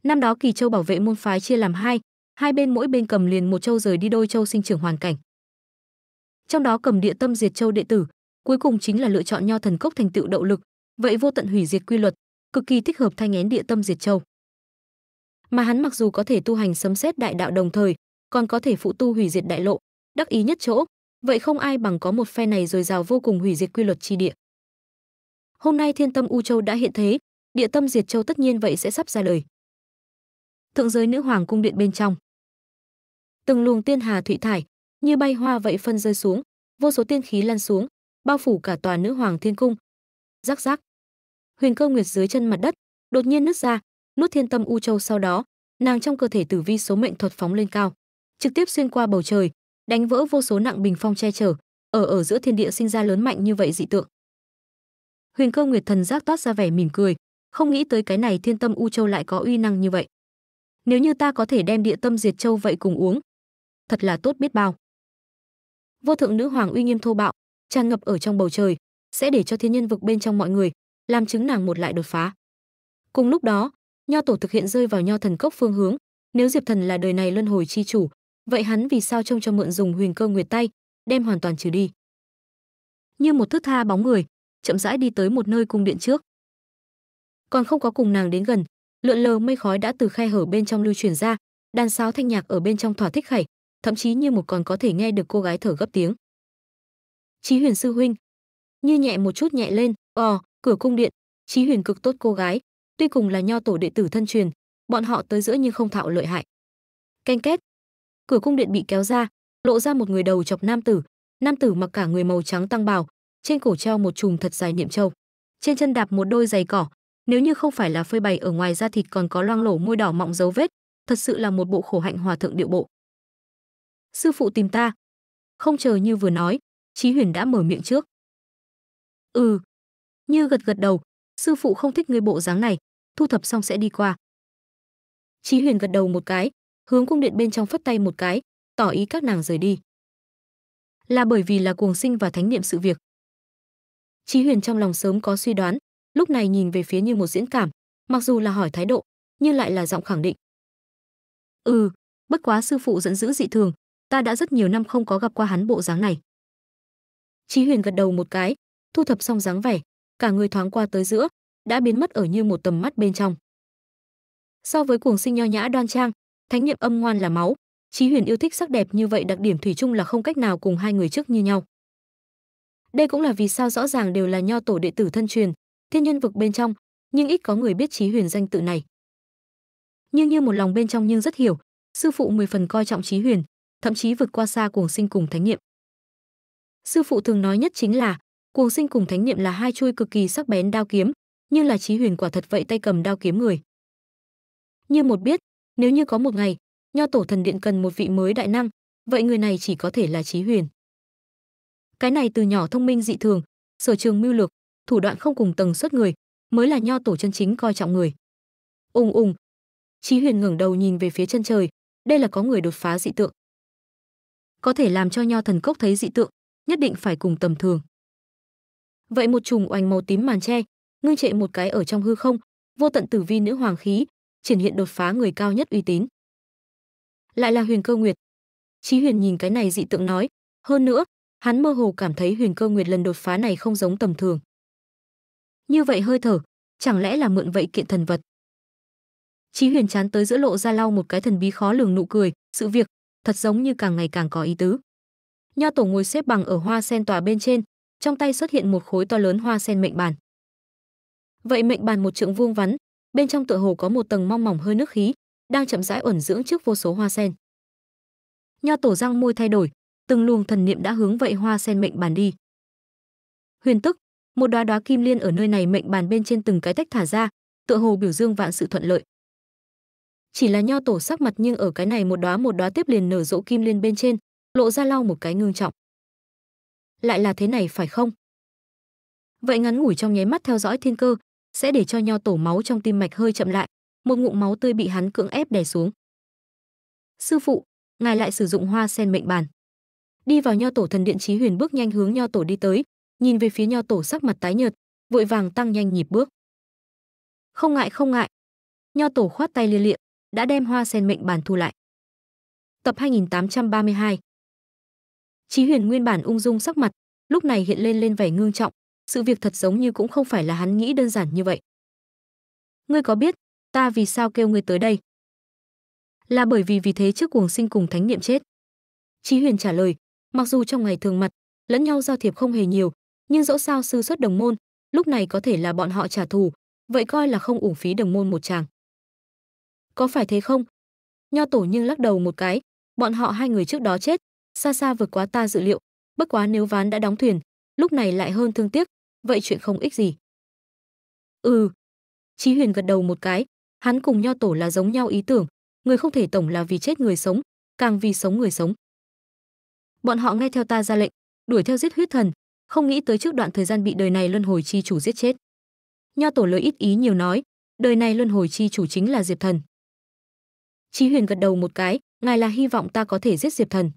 Năm đó Kỳ Châu bảo vệ môn phái chia làm hai, hai bên mỗi bên cầm liền một châu rời đi đôi châu sinh trưởng hoàn cảnh. Trong đó cầm địa tâm diệt châu đệ tử, cuối cùng chính là lựa chọn nho thần cốc thành tựu đậu lực, vậy vô tận hủy diệt quy luật, cực kỳ thích hợp thay ngén địa tâm diệt châu. Mà hắn mặc dù có thể tu hành sấm xét đại đạo đồng thời, còn có thể phụ tu hủy diệt đại lộ, đắc ý nhất chỗ, vậy không ai bằng có một phe này rồi rào vô cùng hủy diệt quy luật chi địa. Hôm nay Thiên Tâm U Châu đã hiện thế, địa tâm diệt châu tất nhiên vậy sẽ sắp ra đời thượng giới nữ hoàng cung điện bên trong từng luồng tiên hà thụy thải như bay hoa vậy phân rơi xuống vô số tiên khí lăn xuống bao phủ cả tòa nữ hoàng thiên cung rắc rắc huyền cơ nguyệt dưới chân mặt đất đột nhiên nứt ra nuốt thiên tâm u châu sau đó nàng trong cơ thể tử vi số mệnh thuật phóng lên cao trực tiếp xuyên qua bầu trời đánh vỡ vô số nặng bình phong che chở ở ở giữa thiên địa sinh ra lớn mạnh như vậy dị tượng huyền cơ nguyệt thần giác toát ra vẻ mỉm cười không nghĩ tới cái này thiên tâm u châu lại có uy năng như vậy nếu như ta có thể đem địa tâm diệt châu vậy cùng uống thật là tốt biết bao vô thượng nữ hoàng uy nghiêm thô bạo tràn ngập ở trong bầu trời sẽ để cho thiên nhân vực bên trong mọi người làm chứng nàng một lại đột phá cùng lúc đó nho tổ thực hiện rơi vào nho thần cốc phương hướng nếu diệp thần là đời này luân hồi chi chủ vậy hắn vì sao trông cho mượn dùng huyền cơ nguyệt tay đem hoàn toàn trừ đi như một thước tha bóng người chậm rãi đi tới một nơi cung điện trước còn không có cùng nàng đến gần lượn lờ mây khói đã từ khe hở bên trong lưu truyền ra đàn sáo thanh nhạc ở bên trong thỏa thích khẩy thậm chí như một còn có thể nghe được cô gái thở gấp tiếng chí huyền sư huynh như nhẹ một chút nhẹ lên ò cửa cung điện chí huyền cực tốt cô gái tuy cùng là nho tổ đệ tử thân truyền bọn họ tới giữa nhưng không thạo lợi hại canh kết cửa cung điện bị kéo ra lộ ra một người đầu chọc nam tử nam tử mặc cả người màu trắng tăng bào trên cổ treo một chùm thật dài niệm châu trên chân đạp một đôi giày cỏ nếu như không phải là phơi bày ở ngoài da thịt còn có loang lổ môi đỏ mọng dấu vết, thật sự là một bộ khổ hạnh hòa thượng điệu bộ. Sư phụ tìm ta. Không chờ như vừa nói, Chí Huyền đã mở miệng trước. Ừ. Như gật gật đầu, sư phụ không thích người bộ dáng này, thu thập xong sẽ đi qua. Chí Huyền gật đầu một cái, hướng cung điện bên trong phất tay một cái, tỏ ý các nàng rời đi. Là bởi vì là cuồng sinh và thánh niệm sự việc. Chí Huyền trong lòng sớm có suy đoán, lúc này nhìn về phía như một diễn cảm, mặc dù là hỏi thái độ, nhưng lại là giọng khẳng định. "Ừ, bất quá sư phụ dẫn dữ dị thường, ta đã rất nhiều năm không có gặp qua hắn bộ dáng này." Chí Huyền gật đầu một cái, thu thập xong dáng vẻ, cả người thoáng qua tới giữa, đã biến mất ở như một tầm mắt bên trong. So với cuồng sinh nho nhã đoan trang, thánh niệm âm ngoan là máu, Chí Huyền yêu thích sắc đẹp như vậy đặc điểm thủy chung là không cách nào cùng hai người trước như nhau. Đây cũng là vì sao rõ ràng đều là nho tổ đệ tử thân truyền, thiên nhân vực bên trong, nhưng ít có người biết trí Huyền danh tự này. Nhưng như một lòng bên trong nhưng rất hiểu, sư phụ mười phần coi trọng trí Huyền, thậm chí vượt qua xa cuồng sinh cùng thánh niệm. Sư phụ thường nói nhất chính là, cuồng sinh cùng thánh niệm là hai chui cực kỳ sắc bén đao kiếm, nhưng là trí Huyền quả thật vậy tay cầm đao kiếm người. Như một biết, nếu như có một ngày, Nho tổ thần điện cần một vị mới đại năng, vậy người này chỉ có thể là trí Huyền. Cái này từ nhỏ thông minh dị thường, sở trường mưu lược, thủ đoạn không cùng tầng suất người mới là nho tổ chân chính coi trọng người ung ung chí huyền ngẩng đầu nhìn về phía chân trời đây là có người đột phá dị tượng có thể làm cho nho thần cốc thấy dị tượng nhất định phải cùng tầm thường vậy một chùm oành màu tím màn tre ngưng trệ một cái ở trong hư không vô tận tử vi nữ hoàng khí triển hiện đột phá người cao nhất uy tín lại là huyền cơ nguyệt chí huyền nhìn cái này dị tượng nói hơn nữa hắn mơ hồ cảm thấy huyền cơ nguyệt lần đột phá này không giống tầm thường như vậy hơi thở, chẳng lẽ là mượn vậy kiện thần vật. Chí Huyền chán tới giữa lộ ra lau một cái thần bí khó lường nụ cười, sự việc thật giống như càng ngày càng có ý tứ. Nho tổ ngồi xếp bằng ở hoa sen tòa bên trên, trong tay xuất hiện một khối to lớn hoa sen mệnh bàn. Vậy mệnh bàn một trượng vuông vắn, bên trong tựa hồ có một tầng mong mỏng hơi nước khí, đang chậm rãi ẩn dưỡng trước vô số hoa sen. Nho tổ răng môi thay đổi, từng luồng thần niệm đã hướng vậy hoa sen mệnh bàn đi. Huyền tức, một đóa đóa kim liên ở nơi này mệnh bàn bên trên từng cái tách thả ra tựa hồ biểu dương vạn sự thuận lợi chỉ là nho tổ sắc mặt nhưng ở cái này một đóa một đóa tiếp liền nở rộ kim liên bên trên lộ ra lau một cái ngương trọng lại là thế này phải không vậy ngắn ngủi trong nháy mắt theo dõi thiên cơ sẽ để cho nho tổ máu trong tim mạch hơi chậm lại một ngụm máu tươi bị hắn cưỡng ép đè xuống sư phụ ngài lại sử dụng hoa sen mệnh bàn đi vào nho tổ thần điện trí huyền bước nhanh hướng nho tổ đi tới nhìn về phía nho tổ sắc mặt tái nhợt, vội vàng tăng nhanh nhịp bước. Không ngại không ngại. Nho tổ khoát tay lia lịa, đã đem hoa sen mệnh bàn thu lại. Tập 2832 Chí huyền nguyên bản ung dung sắc mặt, lúc này hiện lên lên vẻ ngương trọng, sự việc thật giống như cũng không phải là hắn nghĩ đơn giản như vậy. Ngươi có biết, ta vì sao kêu ngươi tới đây? Là bởi vì vì thế trước cuồng sinh cùng thánh niệm chết. Chí huyền trả lời, mặc dù trong ngày thường mặt, lẫn nhau giao thiệp không hề nhiều, nhưng dẫu sao sư xuất đồng môn, lúc này có thể là bọn họ trả thù, vậy coi là không uổng phí đồng môn một chàng. Có phải thế không? Nho tổ nhưng lắc đầu một cái, bọn họ hai người trước đó chết, xa xa vượt quá ta dự liệu, bất quá nếu ván đã đóng thuyền, lúc này lại hơn thương tiếc, vậy chuyện không ích gì. Ừ. Chí Huyền gật đầu một cái, hắn cùng Nho tổ là giống nhau ý tưởng, người không thể tổng là vì chết người sống, càng vì sống người sống. Bọn họ nghe theo ta ra lệnh, đuổi theo giết huyết thần, không nghĩ tới trước đoạn thời gian bị đời này luân hồi chi chủ giết chết. Nho tổ lời ít ý nhiều nói, đời này luân hồi chi chủ chính là Diệp Thần. Chí Huyền gật đầu một cái, ngài là hy vọng ta có thể giết Diệp Thần.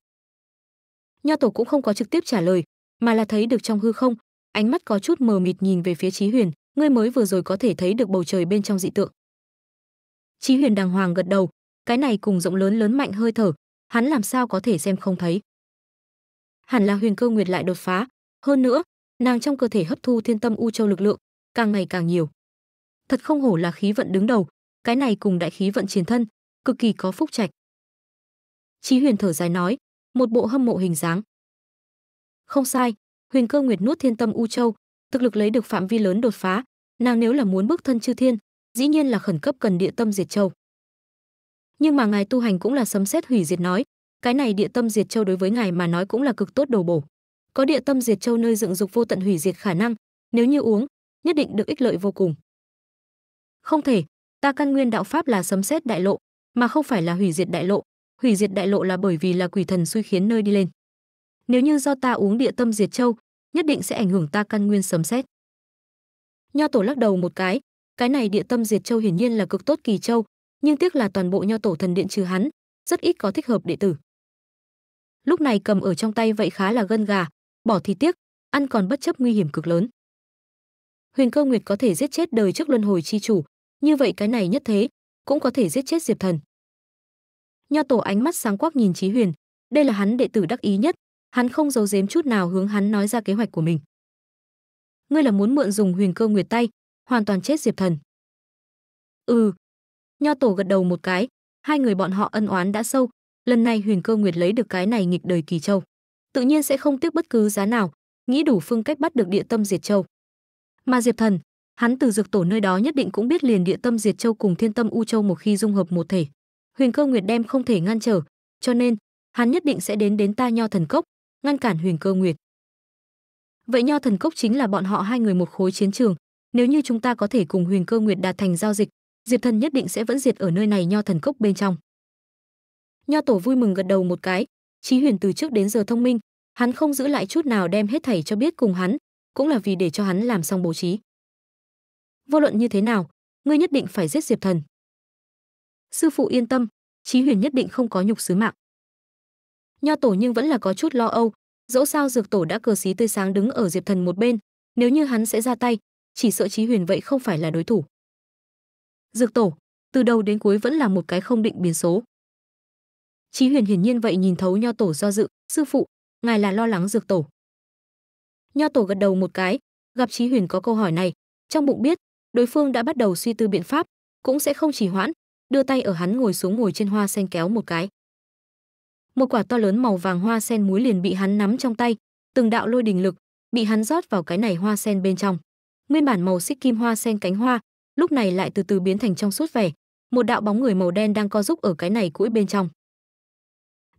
Nho tổ cũng không có trực tiếp trả lời, mà là thấy được trong hư không, ánh mắt có chút mờ mịt nhìn về phía Chí Huyền, ngươi mới vừa rồi có thể thấy được bầu trời bên trong dị tượng. Chí Huyền đàng hoàng gật đầu, cái này cùng rộng lớn lớn mạnh hơi thở, hắn làm sao có thể xem không thấy. Hẳn là Huyền Cơ Nguyệt lại đột phá, hơn nữa, nàng trong cơ thể hấp thu thiên tâm u châu lực lượng càng ngày càng nhiều. Thật không hổ là khí vận đứng đầu, cái này cùng đại khí vận chiến thân, cực kỳ có phúc trạch. Chí Huyền thở dài nói, một bộ hâm mộ hình dáng. Không sai, Huyền Cơ Nguyệt nuốt Thiên Tâm U Châu, thực lực lấy được phạm vi lớn đột phá, nàng nếu là muốn bước thân chư thiên, dĩ nhiên là khẩn cấp cần địa tâm diệt châu. Nhưng mà ngài tu hành cũng là sấm sét hủy diệt nói, cái này địa tâm diệt châu đối với ngài mà nói cũng là cực tốt đồ bổ có địa tâm diệt châu nơi dựng dục vô tận hủy diệt khả năng, nếu như uống, nhất định được ích lợi vô cùng. Không thể, ta căn nguyên đạo pháp là sấm sét đại lộ, mà không phải là hủy diệt đại lộ, hủy diệt đại lộ là bởi vì là quỷ thần suy khiến nơi đi lên. Nếu như do ta uống địa tâm diệt châu, nhất định sẽ ảnh hưởng ta căn nguyên sấm sét. Nho tổ lắc đầu một cái, cái này địa tâm diệt châu hiển nhiên là cực tốt kỳ châu, nhưng tiếc là toàn bộ nho tổ thần điện trừ hắn, rất ít có thích hợp đệ tử. Lúc này cầm ở trong tay vậy khá là gân gà, bỏ thì tiếc, ăn còn bất chấp nguy hiểm cực lớn. Huyền Cơ Nguyệt có thể giết chết đời trước luân hồi chi chủ, như vậy cái này nhất thế cũng có thể giết chết Diệp Thần. Nho tổ ánh mắt sáng quắc nhìn Chí Huyền, đây là hắn đệ tử đắc ý nhất, hắn không giấu giếm chút nào hướng hắn nói ra kế hoạch của mình. Ngươi là muốn mượn dùng Huyền Cơ Nguyệt tay, hoàn toàn chết Diệp Thần. Ừ. Nho tổ gật đầu một cái, hai người bọn họ ân oán đã sâu, lần này Huyền Cơ Nguyệt lấy được cái này nghịch đời kỳ châu tự nhiên sẽ không tiếc bất cứ giá nào, nghĩ đủ phương cách bắt được địa tâm diệt châu. Mà Diệp Thần, hắn từ dược tổ nơi đó nhất định cũng biết liền địa tâm diệt châu cùng thiên tâm u châu một khi dung hợp một thể, Huyền Cơ Nguyệt đem không thể ngăn trở, cho nên hắn nhất định sẽ đến đến ta Nho Thần Cốc, ngăn cản Huyền Cơ Nguyệt. Vậy Nho Thần Cốc chính là bọn họ hai người một khối chiến trường, nếu như chúng ta có thể cùng Huyền Cơ Nguyệt đạt thành giao dịch, Diệp Thần nhất định sẽ vẫn diệt ở nơi này Nho Thần Cốc bên trong. Nho tổ vui mừng gật đầu một cái, Chí Huyền từ trước đến giờ thông minh, hắn không giữ lại chút nào đem hết thảy cho biết cùng hắn, cũng là vì để cho hắn làm xong bố trí. Vô luận như thế nào, ngươi nhất định phải giết Diệp Thần. Sư phụ yên tâm, Chí Huyền nhất định không có nhục sứ mạng. Nho tổ nhưng vẫn là có chút lo âu, dẫu sao dược tổ đã cờ xí tươi sáng đứng ở Diệp Thần một bên, nếu như hắn sẽ ra tay, chỉ sợ Chí Huyền vậy không phải là đối thủ. Dược tổ, từ đầu đến cuối vẫn là một cái không định biến số. Chí Huyền hiển nhiên vậy nhìn thấu Nho Tổ do dự, "Sư phụ, ngài là lo lắng dược tổ?" Nho Tổ gật đầu một cái, gặp Chí Huyền có câu hỏi này, trong bụng biết, đối phương đã bắt đầu suy tư biện pháp, cũng sẽ không chỉ hoãn, đưa tay ở hắn ngồi xuống ngồi trên hoa sen kéo một cái. Một quả to lớn màu vàng hoa sen muối liền bị hắn nắm trong tay, từng đạo lôi đình lực bị hắn rót vào cái này hoa sen bên trong. Nguyên bản màu xích kim hoa sen cánh hoa, lúc này lại từ từ biến thành trong suốt vẻ, một đạo bóng người màu đen đang co giúp ở cái này củi bên trong.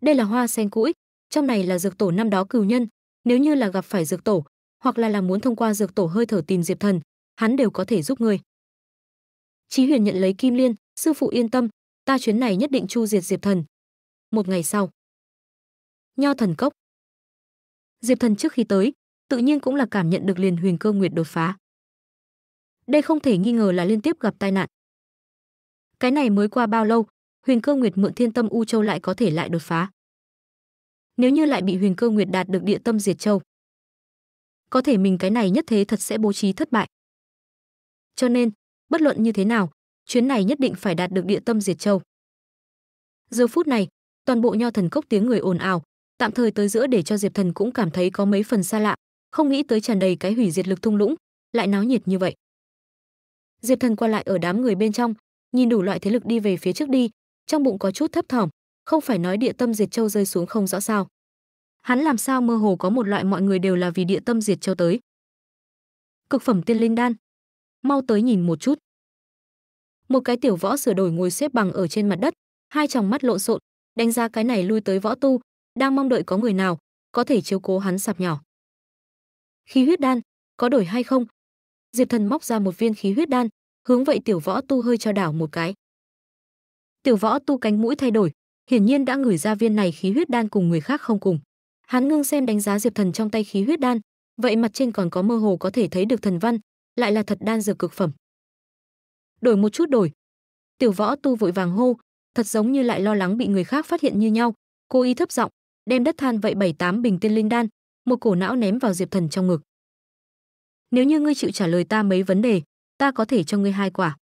Đây là hoa sen cũi, trong này là dược tổ năm đó cừu nhân, nếu như là gặp phải dược tổ, hoặc là là muốn thông qua dược tổ hơi thở tìm Diệp Thần, hắn đều có thể giúp người. Chí Huyền nhận lấy kim liên, sư phụ yên tâm, ta chuyến này nhất định chu diệt Diệp Thần. Một ngày sau, Nho Thần Cốc. Diệp Thần trước khi tới, tự nhiên cũng là cảm nhận được liền Huyền Cơ Nguyệt đột phá. Đây không thể nghi ngờ là liên tiếp gặp tai nạn. Cái này mới qua bao lâu, Huyền Cơ Nguyệt mượn Thiên Tâm U Châu lại có thể lại đột phá nếu như lại bị Huyền Cơ Nguyệt đạt được địa tâm diệt châu. Có thể mình cái này nhất thế thật sẽ bố trí thất bại. Cho nên, bất luận như thế nào, chuyến này nhất định phải đạt được địa tâm diệt châu. Giờ phút này, toàn bộ nho thần cốc tiếng người ồn ào, tạm thời tới giữa để cho Diệp Thần cũng cảm thấy có mấy phần xa lạ, không nghĩ tới tràn đầy cái hủy diệt lực thung lũng, lại náo nhiệt như vậy. Diệp Thần qua lại ở đám người bên trong, nhìn đủ loại thế lực đi về phía trước đi, trong bụng có chút thấp thỏm, không phải nói địa tâm diệt châu rơi xuống không rõ sao hắn làm sao mơ hồ có một loại mọi người đều là vì địa tâm diệt châu tới cực phẩm tiên linh đan mau tới nhìn một chút một cái tiểu võ sửa đổi ngồi xếp bằng ở trên mặt đất hai tròng mắt lộn xộn đánh ra cái này lui tới võ tu đang mong đợi có người nào có thể chiếu cố hắn sạp nhỏ khí huyết đan có đổi hay không diệp thần móc ra một viên khí huyết đan hướng vậy tiểu võ tu hơi cho đảo một cái tiểu võ tu cánh mũi thay đổi hiển nhiên đã ngửi ra viên này khí huyết đan cùng người khác không cùng. Hắn ngưng xem đánh giá Diệp Thần trong tay khí huyết đan, vậy mặt trên còn có mơ hồ có thể thấy được thần văn, lại là thật đan dược cực phẩm. Đổi một chút đổi. Tiểu Võ Tu vội vàng hô, thật giống như lại lo lắng bị người khác phát hiện như nhau, cô y thấp giọng, đem đất than vậy bảy tám bình tiên linh đan, một cổ não ném vào Diệp Thần trong ngực. Nếu như ngươi chịu trả lời ta mấy vấn đề, ta có thể cho ngươi hai quả.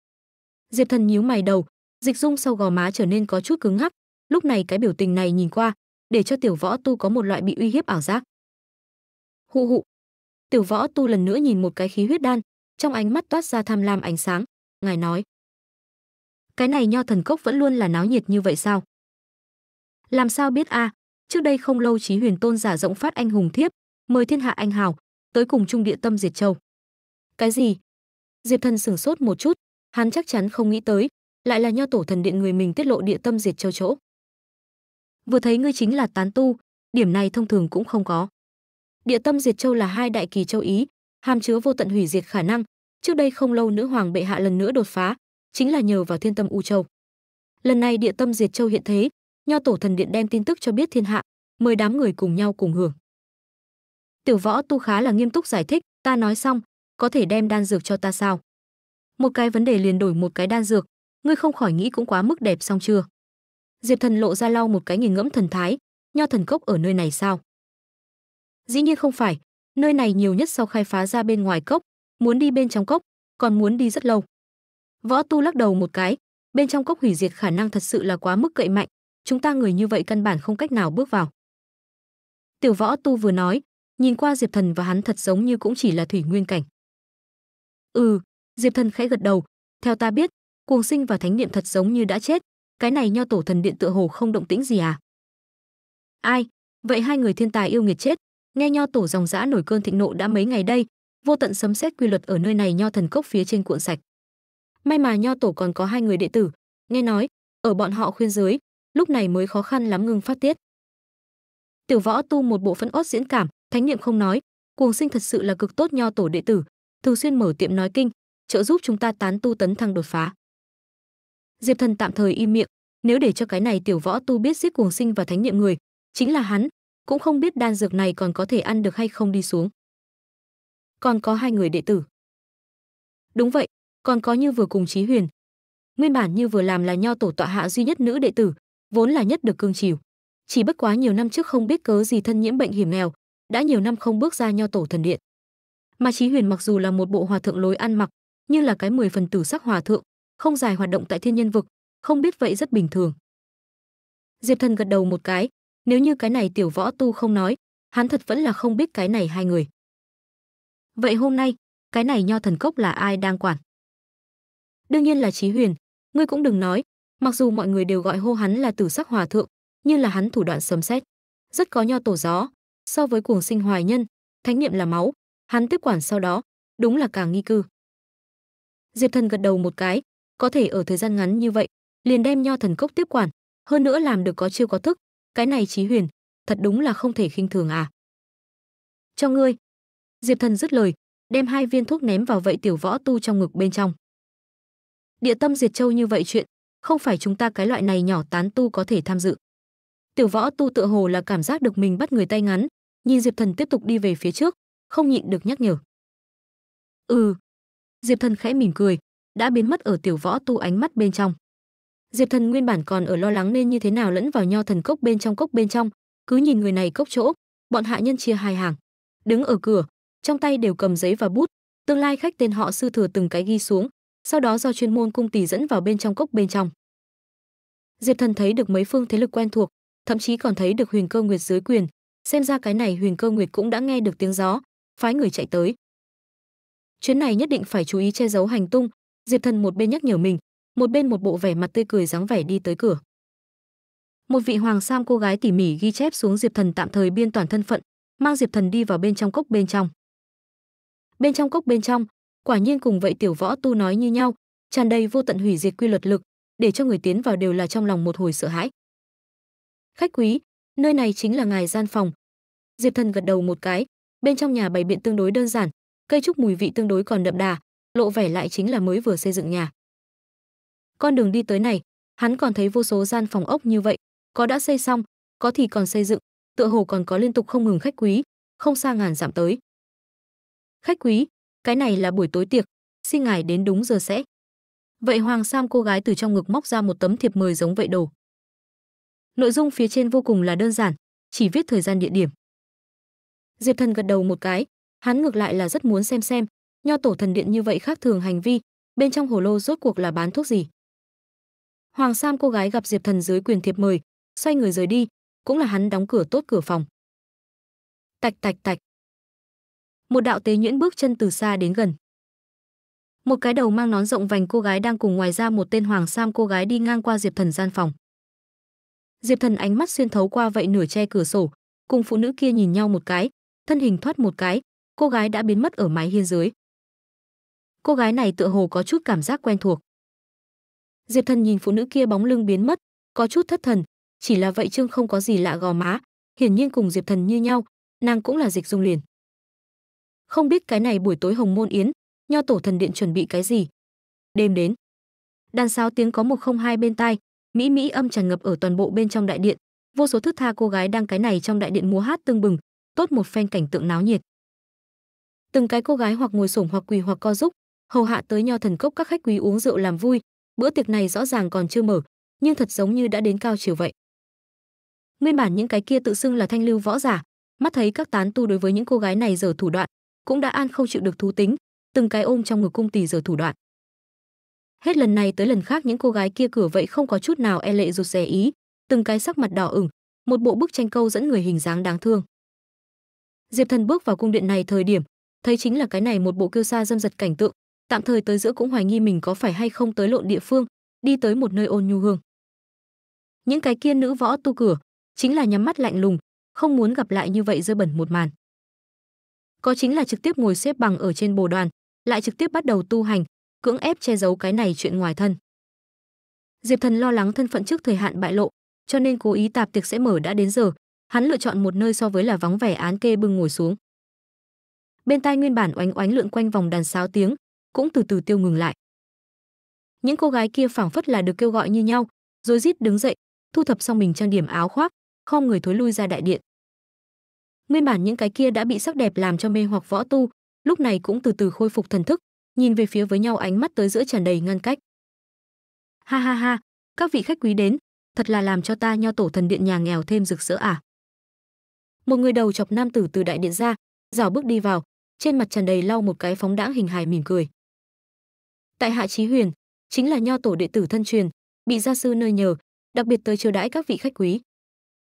Diệp Thần nhíu mày đầu, dịch dung sau gò má trở nên có chút cứng ngắc, lúc này cái biểu tình này nhìn qua để cho tiểu võ tu có một loại bị uy hiếp ảo giác hụ hụ tiểu võ tu lần nữa nhìn một cái khí huyết đan trong ánh mắt toát ra tham lam ánh sáng ngài nói cái này nho thần cốc vẫn luôn là náo nhiệt như vậy sao làm sao biết a à, trước đây không lâu chí huyền tôn giả rộng phát anh hùng thiếp mời thiên hạ anh hào tới cùng trung địa tâm diệt châu cái gì diệp thần sửng sốt một chút hắn chắc chắn không nghĩ tới lại là nho tổ thần điện người mình tiết lộ địa tâm diệt châu chỗ vừa thấy ngươi chính là tán tu, điểm này thông thường cũng không có. Địa tâm diệt châu là hai đại kỳ châu Ý, hàm chứa vô tận hủy diệt khả năng, trước đây không lâu nữ hoàng bệ hạ lần nữa đột phá, chính là nhờ vào thiên tâm u châu. Lần này địa tâm diệt châu hiện thế, nho tổ thần điện đem tin tức cho biết thiên hạ, mời đám người cùng nhau cùng hưởng. Tiểu võ tu khá là nghiêm túc giải thích, ta nói xong, có thể đem đan dược cho ta sao? Một cái vấn đề liền đổi một cái đan dược, ngươi không khỏi nghĩ cũng quá mức đẹp xong chưa? diệp thần lộ ra lau một cái nghiền ngẫm thần thái nho thần cốc ở nơi này sao dĩ nhiên không phải nơi này nhiều nhất sau khai phá ra bên ngoài cốc muốn đi bên trong cốc còn muốn đi rất lâu võ tu lắc đầu một cái bên trong cốc hủy diệt khả năng thật sự là quá mức cậy mạnh chúng ta người như vậy căn bản không cách nào bước vào tiểu võ tu vừa nói nhìn qua diệp thần và hắn thật giống như cũng chỉ là thủy nguyên cảnh ừ diệp thần khẽ gật đầu theo ta biết cuồng sinh và thánh niệm thật giống như đã chết cái này nho tổ thần điện tựa hồ không động tĩnh gì à? Ai? Vậy hai người thiên tài yêu nghiệt chết, nghe nho tổ dòng dã nổi cơn thịnh nộ đã mấy ngày đây, vô tận sấm xét quy luật ở nơi này nho thần cốc phía trên cuộn sạch. May mà nho tổ còn có hai người đệ tử, nghe nói, ở bọn họ khuyên dưới, lúc này mới khó khăn lắm ngưng phát tiết. Tiểu võ tu một bộ phẫn ốt diễn cảm, thánh niệm không nói, cuồng sinh thật sự là cực tốt nho tổ đệ tử, thường xuyên mở tiệm nói kinh, trợ giúp chúng ta tán tu tấn thăng đột phá. Diệp Thần tạm thời im miệng, nếu để cho cái này tiểu võ tu biết giết cuồng sinh và thánh niệm người, chính là hắn, cũng không biết đan dược này còn có thể ăn được hay không đi xuống. Còn có hai người đệ tử. Đúng vậy, còn có như vừa cùng Chí Huyền. Nguyên bản như vừa làm là nho tổ tọa hạ duy nhất nữ đệ tử, vốn là nhất được cương chiều. Chỉ bất quá nhiều năm trước không biết cớ gì thân nhiễm bệnh hiểm nghèo, đã nhiều năm không bước ra nho tổ thần điện. Mà Chí Huyền mặc dù là một bộ hòa thượng lối ăn mặc, nhưng là cái mười phần tử sắc hòa thượng, không dài hoạt động tại thiên nhân vực, không biết vậy rất bình thường. Diệp Thần gật đầu một cái, nếu như cái này tiểu võ tu không nói, hắn thật vẫn là không biết cái này hai người. Vậy hôm nay, cái này nho thần cốc là ai đang quản? Đương nhiên là Chí Huyền, ngươi cũng đừng nói, mặc dù mọi người đều gọi hô hắn là tử sắc hòa thượng, nhưng là hắn thủ đoạn sấm xét, rất có nho tổ gió, so với cuồng sinh hoài nhân, thánh niệm là máu, hắn tiếp quản sau đó, đúng là càng nghi cư. Diệp Thần gật đầu một cái, có thể ở thời gian ngắn như vậy liền đem nho thần cốc tiếp quản hơn nữa làm được có chiêu có thức cái này chí huyền thật đúng là không thể khinh thường à cho ngươi diệp thần dứt lời đem hai viên thuốc ném vào vậy tiểu võ tu trong ngực bên trong địa tâm diệt châu như vậy chuyện không phải chúng ta cái loại này nhỏ tán tu có thể tham dự tiểu võ tu tựa hồ là cảm giác được mình bắt người tay ngắn nhìn diệp thần tiếp tục đi về phía trước không nhịn được nhắc nhở ừ diệp thần khẽ mỉm cười đã biến mất ở tiểu võ tu ánh mắt bên trong diệp thần nguyên bản còn ở lo lắng nên như thế nào lẫn vào nho thần cốc bên trong cốc bên trong cứ nhìn người này cốc chỗ bọn hạ nhân chia hai hàng đứng ở cửa trong tay đều cầm giấy và bút tương lai khách tên họ sư thừa từng cái ghi xuống sau đó do chuyên môn cung tỷ dẫn vào bên trong cốc bên trong diệp thần thấy được mấy phương thế lực quen thuộc thậm chí còn thấy được huyền cơ nguyệt dưới quyền xem ra cái này huyền cơ nguyệt cũng đã nghe được tiếng gió phái người chạy tới chuyến này nhất định phải chú ý che giấu hành tung diệp thần một bên nhắc nhở mình một bên một bộ vẻ mặt tươi cười dáng vẻ đi tới cửa một vị hoàng sam cô gái tỉ mỉ ghi chép xuống diệp thần tạm thời biên toàn thân phận mang diệp thần đi vào bên trong cốc bên trong bên trong cốc bên trong quả nhiên cùng vậy tiểu võ tu nói như nhau tràn đầy vô tận hủy diệt quy luật lực để cho người tiến vào đều là trong lòng một hồi sợ hãi khách quý nơi này chính là ngài gian phòng diệp thần gật đầu một cái bên trong nhà bày biện tương đối đơn giản cây trúc mùi vị tương đối còn đậm đà lộ vẻ lại chính là mới vừa xây dựng nhà. Con đường đi tới này, hắn còn thấy vô số gian phòng ốc như vậy, có đã xây xong, có thì còn xây dựng, tựa hồ còn có liên tục không ngừng khách quý, không xa ngàn giảm tới. Khách quý, cái này là buổi tối tiệc, xin ngài đến đúng giờ sẽ. Vậy Hoàng Sam cô gái từ trong ngực móc ra một tấm thiệp mời giống vậy đồ. Nội dung phía trên vô cùng là đơn giản, chỉ viết thời gian địa điểm. Diệp Thần gật đầu một cái, hắn ngược lại là rất muốn xem xem, nho tổ thần điện như vậy khác thường hành vi, bên trong hồ lô rốt cuộc là bán thuốc gì? Hoàng Sam cô gái gặp Diệp Thần dưới quyền thiệp mời, xoay người rời đi, cũng là hắn đóng cửa tốt cửa phòng. Tạch tạch tạch. Một đạo tế nhuyễn bước chân từ xa đến gần. Một cái đầu mang nón rộng vành cô gái đang cùng ngoài ra một tên Hoàng Sam cô gái đi ngang qua Diệp Thần gian phòng. Diệp Thần ánh mắt xuyên thấu qua vậy nửa che cửa sổ, cùng phụ nữ kia nhìn nhau một cái, thân hình thoát một cái, cô gái đã biến mất ở mái hiên dưới cô gái này tựa hồ có chút cảm giác quen thuộc. Diệp Thần nhìn phụ nữ kia bóng lưng biến mất, có chút thất thần, chỉ là vậy Trương không có gì lạ gò má, hiển nhiên cùng Diệp Thần như nhau, nàng cũng là dịch dung liền. Không biết cái này buổi tối Hồng Môn Yến, Nho tổ thần điện chuẩn bị cái gì? Đêm đến. Đàn sáo tiếng có một không hai bên tai, mỹ mỹ âm tràn ngập ở toàn bộ bên trong đại điện, vô số thức tha cô gái đang cái này trong đại điện múa hát tương bừng, tốt một phen cảnh tượng náo nhiệt. Từng cái cô gái hoặc ngồi xổm hoặc quỳ hoặc co rúc hầu hạ tới nho thần cốc các khách quý uống rượu làm vui, bữa tiệc này rõ ràng còn chưa mở, nhưng thật giống như đã đến cao chiều vậy. Nguyên bản những cái kia tự xưng là thanh lưu võ giả, mắt thấy các tán tu đối với những cô gái này giở thủ đoạn, cũng đã an không chịu được thú tính, từng cái ôm trong ngực cung tỷ giở thủ đoạn. Hết lần này tới lần khác những cô gái kia cửa vậy không có chút nào e lệ rụt rè ý, từng cái sắc mặt đỏ ửng, một bộ bức tranh câu dẫn người hình dáng đáng thương. Diệp Thần bước vào cung điện này thời điểm, thấy chính là cái này một bộ kêu sa dâm dật cảnh tượng, tạm thời tới giữa cũng hoài nghi mình có phải hay không tới lộn địa phương, đi tới một nơi ôn nhu hương. Những cái kia nữ võ tu cửa, chính là nhắm mắt lạnh lùng, không muốn gặp lại như vậy rơi bẩn một màn. Có chính là trực tiếp ngồi xếp bằng ở trên bồ đoàn, lại trực tiếp bắt đầu tu hành, cưỡng ép che giấu cái này chuyện ngoài thân. Diệp Thần lo lắng thân phận trước thời hạn bại lộ, cho nên cố ý tạp tiệc sẽ mở đã đến giờ, hắn lựa chọn một nơi so với là vắng vẻ án kê bưng ngồi xuống. Bên tai nguyên bản oánh oánh lượn quanh vòng đàn sáo tiếng, cũng từ từ tiêu ngừng lại. Những cô gái kia phảng phất là được kêu gọi như nhau, rồi rít đứng dậy, thu thập xong mình trang điểm áo khoác, khom người thối lui ra đại điện. Nguyên bản những cái kia đã bị sắc đẹp làm cho mê hoặc võ tu, lúc này cũng từ từ khôi phục thần thức, nhìn về phía với nhau ánh mắt tới giữa tràn đầy ngăn cách. Ha ha ha, các vị khách quý đến, thật là làm cho ta nho tổ thần điện nhà nghèo thêm rực rỡ à. Một người đầu chọc nam tử từ đại điện ra, rảo bước đi vào, trên mặt tràn đầy lau một cái phóng đãng hình hài mỉm cười tại hạ chí huyền chính là nho tổ đệ tử thân truyền bị gia sư nơi nhờ đặc biệt tới chiêu đãi các vị khách quý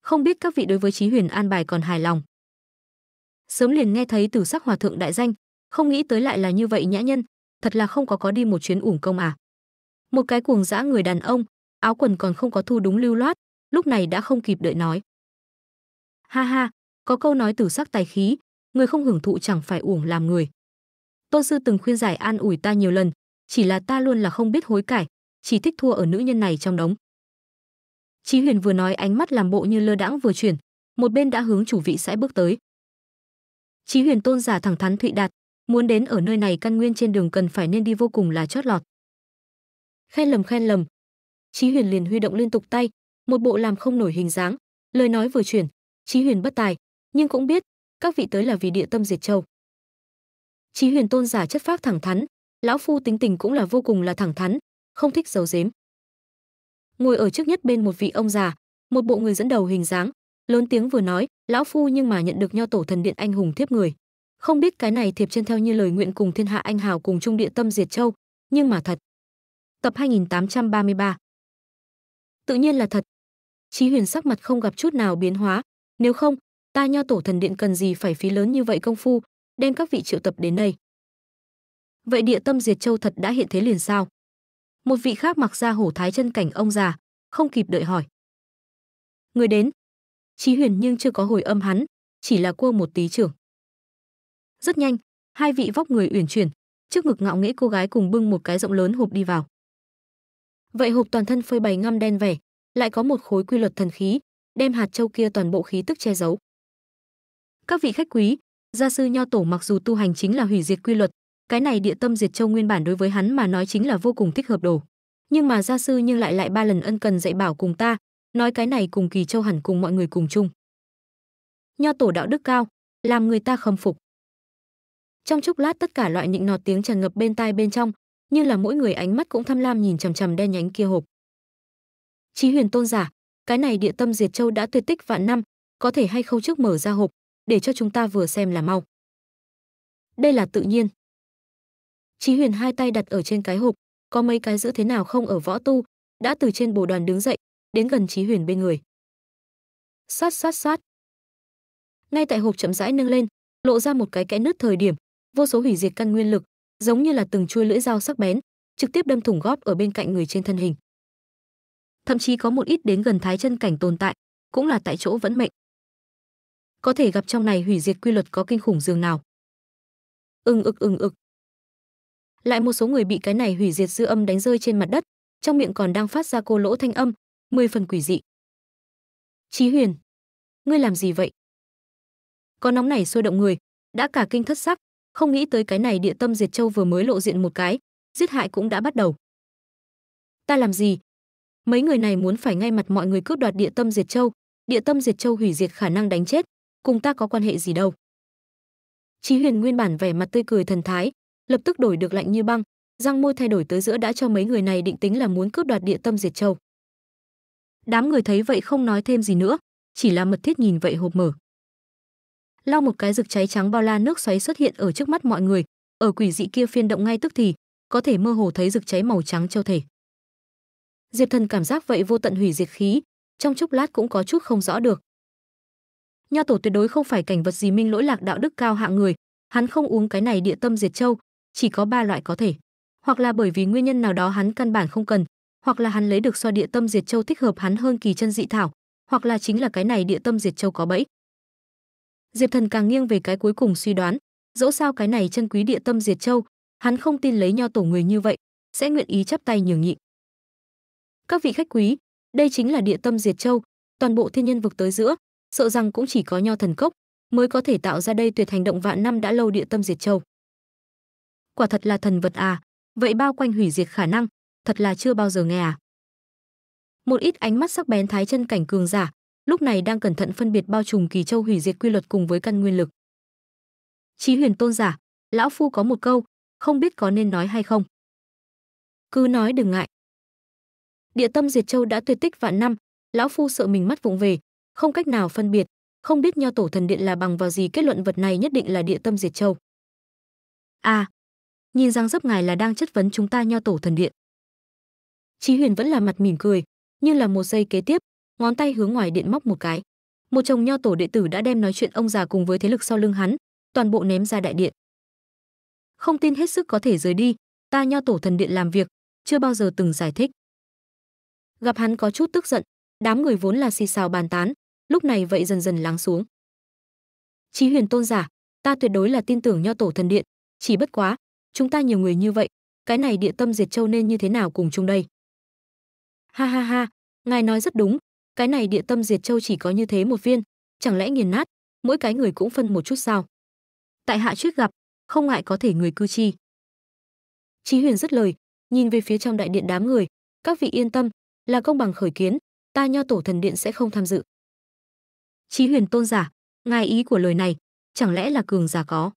không biết các vị đối với chí huyền an bài còn hài lòng sớm liền nghe thấy tử sắc hòa thượng đại danh không nghĩ tới lại là như vậy nhã nhân thật là không có có đi một chuyến ủng công à một cái cuồng dã người đàn ông áo quần còn không có thu đúng lưu loát lúc này đã không kịp đợi nói ha ha có câu nói tử sắc tài khí người không hưởng thụ chẳng phải uổng làm người tôn sư từng khuyên giải an ủi ta nhiều lần chỉ là ta luôn là không biết hối cải, chỉ thích thua ở nữ nhân này trong đống. Chí Huyền vừa nói ánh mắt làm bộ như lơ đãng vừa chuyển, một bên đã hướng chủ vị sẽ bước tới. Chí Huyền tôn giả thẳng thắn thụy đạt, muốn đến ở nơi này căn nguyên trên đường cần phải nên đi vô cùng là chót lọt. Khen lầm khen lầm. Chí Huyền liền huy động liên tục tay, một bộ làm không nổi hình dáng, lời nói vừa chuyển, Chí Huyền bất tài, nhưng cũng biết, các vị tới là vì địa tâm diệt châu. Chí Huyền tôn giả chất phác thẳng thắn, lão phu tính tình cũng là vô cùng là thẳng thắn không thích giấu giếm ngồi ở trước nhất bên một vị ông già một bộ người dẫn đầu hình dáng lớn tiếng vừa nói lão phu nhưng mà nhận được nho tổ thần điện anh hùng thiếp người không biết cái này thiệp trên theo như lời nguyện cùng thiên hạ anh hào cùng trung địa tâm diệt châu nhưng mà thật tập 2833 tự nhiên là thật chí huyền sắc mặt không gặp chút nào biến hóa nếu không ta nho tổ thần điện cần gì phải phí lớn như vậy công phu đem các vị triệu tập đến đây vậy địa tâm diệt châu thật đã hiện thế liền sao một vị khác mặc ra hổ thái chân cảnh ông già không kịp đợi hỏi người đến chí huyền nhưng chưa có hồi âm hắn chỉ là cua một tí trưởng rất nhanh hai vị vóc người uyển chuyển trước ngực ngạo nghễ cô gái cùng bưng một cái rộng lớn hộp đi vào vậy hộp toàn thân phơi bày ngăm đen vẻ lại có một khối quy luật thần khí đem hạt châu kia toàn bộ khí tức che giấu các vị khách quý gia sư nho tổ mặc dù tu hành chính là hủy diệt quy luật cái này địa tâm diệt châu nguyên bản đối với hắn mà nói chính là vô cùng thích hợp đồ nhưng mà gia sư nhưng lại lại ba lần ân cần dạy bảo cùng ta nói cái này cùng kỳ châu hẳn cùng mọi người cùng chung nho tổ đạo đức cao làm người ta khâm phục trong chốc lát tất cả loại nịnh nọt tiếng tràn ngập bên tai bên trong như là mỗi người ánh mắt cũng tham lam nhìn chằm chằm đen nhánh kia hộp chí huyền tôn giả cái này địa tâm diệt châu đã tuyệt tích vạn năm có thể hay không trước mở ra hộp để cho chúng ta vừa xem là mau đây là tự nhiên Chí Huyền hai tay đặt ở trên cái hộp, có mấy cái giữ thế nào không ở võ tu, đã từ trên bồ đoàn đứng dậy, đến gần Chí Huyền bên người. Sát sát sát. Ngay tại hộp chậm rãi nâng lên, lộ ra một cái kẽ nứt thời điểm, vô số hủy diệt căn nguyên lực, giống như là từng chui lưỡi dao sắc bén, trực tiếp đâm thủng góp ở bên cạnh người trên thân hình. Thậm chí có một ít đến gần thái chân cảnh tồn tại, cũng là tại chỗ vẫn mệnh. Có thể gặp trong này hủy diệt quy luật có kinh khủng dường nào. Ưng ực ưng ực, lại một số người bị cái này hủy diệt dư âm đánh rơi trên mặt đất trong miệng còn đang phát ra cô lỗ thanh âm mười phần quỷ dị chí huyền ngươi làm gì vậy có nóng này sôi động người đã cả kinh thất sắc không nghĩ tới cái này địa tâm diệt châu vừa mới lộ diện một cái giết hại cũng đã bắt đầu ta làm gì mấy người này muốn phải ngay mặt mọi người cướp đoạt địa tâm diệt châu địa tâm diệt châu hủy diệt khả năng đánh chết cùng ta có quan hệ gì đâu chí huyền nguyên bản vẻ mặt tươi cười thần thái lập tức đổi được lạnh như băng, răng môi thay đổi tới giữa đã cho mấy người này định tính là muốn cướp đoạt địa tâm diệt châu. Đám người thấy vậy không nói thêm gì nữa, chỉ là mật thiết nhìn vậy hộp mở. Lau một cái rực cháy trắng bao la nước xoáy xuất hiện ở trước mắt mọi người, ở quỷ dị kia phiên động ngay tức thì, có thể mơ hồ thấy rực cháy màu trắng châu thể. Diệp Thần cảm giác vậy vô tận hủy diệt khí, trong chốc lát cũng có chút không rõ được. Nho tổ tuyệt đối không phải cảnh vật gì minh lỗi lạc đạo đức cao hạng người, hắn không uống cái này địa tâm diệt châu, chỉ có ba loại có thể hoặc là bởi vì nguyên nhân nào đó hắn căn bản không cần hoặc là hắn lấy được so địa tâm diệt châu thích hợp hắn hơn kỳ chân dị thảo hoặc là chính là cái này địa tâm diệt châu có bẫy diệp thần càng nghiêng về cái cuối cùng suy đoán dẫu sao cái này chân quý địa tâm diệt châu hắn không tin lấy nho tổ người như vậy sẽ nguyện ý chấp tay nhường nhịn các vị khách quý đây chính là địa tâm diệt châu toàn bộ thiên nhân vực tới giữa sợ rằng cũng chỉ có nho thần cốc mới có thể tạo ra đây tuyệt hành động vạn năm đã lâu địa tâm diệt châu quả thật là thần vật à, vậy bao quanh hủy diệt khả năng, thật là chưa bao giờ nghe à. Một ít ánh mắt sắc bén thái chân cảnh cường giả, lúc này đang cẩn thận phân biệt bao trùm kỳ châu hủy diệt quy luật cùng với căn nguyên lực. Chí huyền tôn giả, lão phu có một câu, không biết có nên nói hay không. Cứ nói đừng ngại. Địa tâm diệt châu đã tuyệt tích vạn năm, lão phu sợ mình mắt vụng về, không cách nào phân biệt, không biết nho tổ thần điện là bằng vào gì kết luận vật này nhất định là địa tâm diệt châu. À, nhìn rằng dấp ngài là đang chất vấn chúng ta nho tổ thần điện chí huyền vẫn là mặt mỉm cười nhưng là một giây kế tiếp ngón tay hướng ngoài điện móc một cái một chồng nho tổ đệ tử đã đem nói chuyện ông già cùng với thế lực sau lưng hắn toàn bộ ném ra đại điện không tin hết sức có thể rời đi ta nho tổ thần điện làm việc chưa bao giờ từng giải thích gặp hắn có chút tức giận đám người vốn là xì xào bàn tán lúc này vậy dần dần lắng xuống chí huyền tôn giả ta tuyệt đối là tin tưởng nho tổ thần điện chỉ bất quá Chúng ta nhiều người như vậy, cái này địa tâm diệt châu nên như thế nào cùng chung đây? Ha ha ha, ngài nói rất đúng, cái này địa tâm diệt châu chỉ có như thế một viên, chẳng lẽ nghiền nát, mỗi cái người cũng phân một chút sao? Tại hạ trước gặp, không ngại có thể người cư chi. Chí Huyền dứt lời, nhìn về phía trong đại điện đám người, các vị yên tâm, là công bằng khởi kiến, ta nho tổ thần điện sẽ không tham dự. Chí Huyền tôn giả, ngài ý của lời này, chẳng lẽ là cường giả có?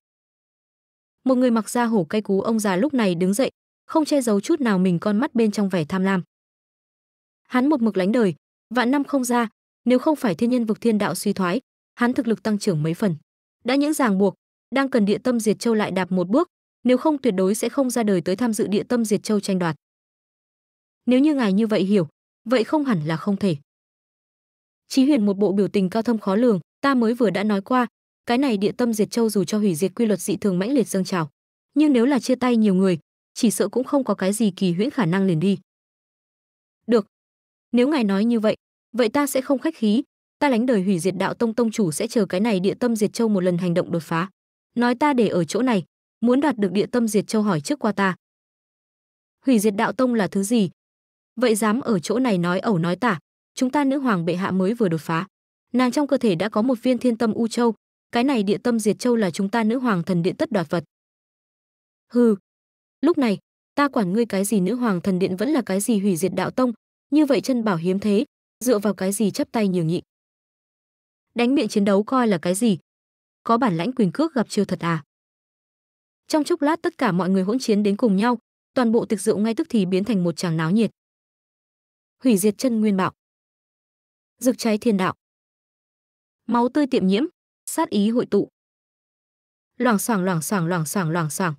một người mặc da hổ cây cú ông già lúc này đứng dậy không che giấu chút nào mình con mắt bên trong vẻ tham lam hắn một mực lánh đời vạn năm không ra nếu không phải thiên nhân vực thiên đạo suy thoái hắn thực lực tăng trưởng mấy phần đã những ràng buộc đang cần địa tâm diệt châu lại đạp một bước nếu không tuyệt đối sẽ không ra đời tới tham dự địa tâm diệt châu tranh đoạt nếu như ngài như vậy hiểu vậy không hẳn là không thể Chí Huyền một bộ biểu tình cao thâm khó lường, ta mới vừa đã nói qua, cái này địa tâm diệt châu dù cho hủy diệt quy luật dị thường mãnh liệt dâng trào nhưng nếu là chia tay nhiều người chỉ sợ cũng không có cái gì kỳ huyễn khả năng liền đi được nếu ngài nói như vậy vậy ta sẽ không khách khí ta lánh đời hủy diệt đạo tông tông chủ sẽ chờ cái này địa tâm diệt châu một lần hành động đột phá nói ta để ở chỗ này muốn đoạt được địa tâm diệt châu hỏi trước qua ta hủy diệt đạo tông là thứ gì vậy dám ở chỗ này nói ẩu nói tả chúng ta nữ hoàng bệ hạ mới vừa đột phá nàng trong cơ thể đã có một viên thiên tâm u châu cái này địa tâm diệt châu là chúng ta nữ hoàng thần điện tất đoạt vật. Hừ, lúc này, ta quản ngươi cái gì nữ hoàng thần điện vẫn là cái gì hủy diệt đạo tông, như vậy chân bảo hiếm thế, dựa vào cái gì chấp tay nhường nhịn. Đánh miệng chiến đấu coi là cái gì? Có bản lãnh quyền cước gặp chiêu thật à? Trong chốc lát tất cả mọi người hỗn chiến đến cùng nhau, toàn bộ tịch rượu ngay tức thì biến thành một tràng náo nhiệt. Hủy diệt chân nguyên bạo. Dực cháy thiên đạo. Máu tươi tiệm nhiễm, sát ý hội tụ. Loảng xoảng loảng xoảng loảng xoảng loảng xoảng.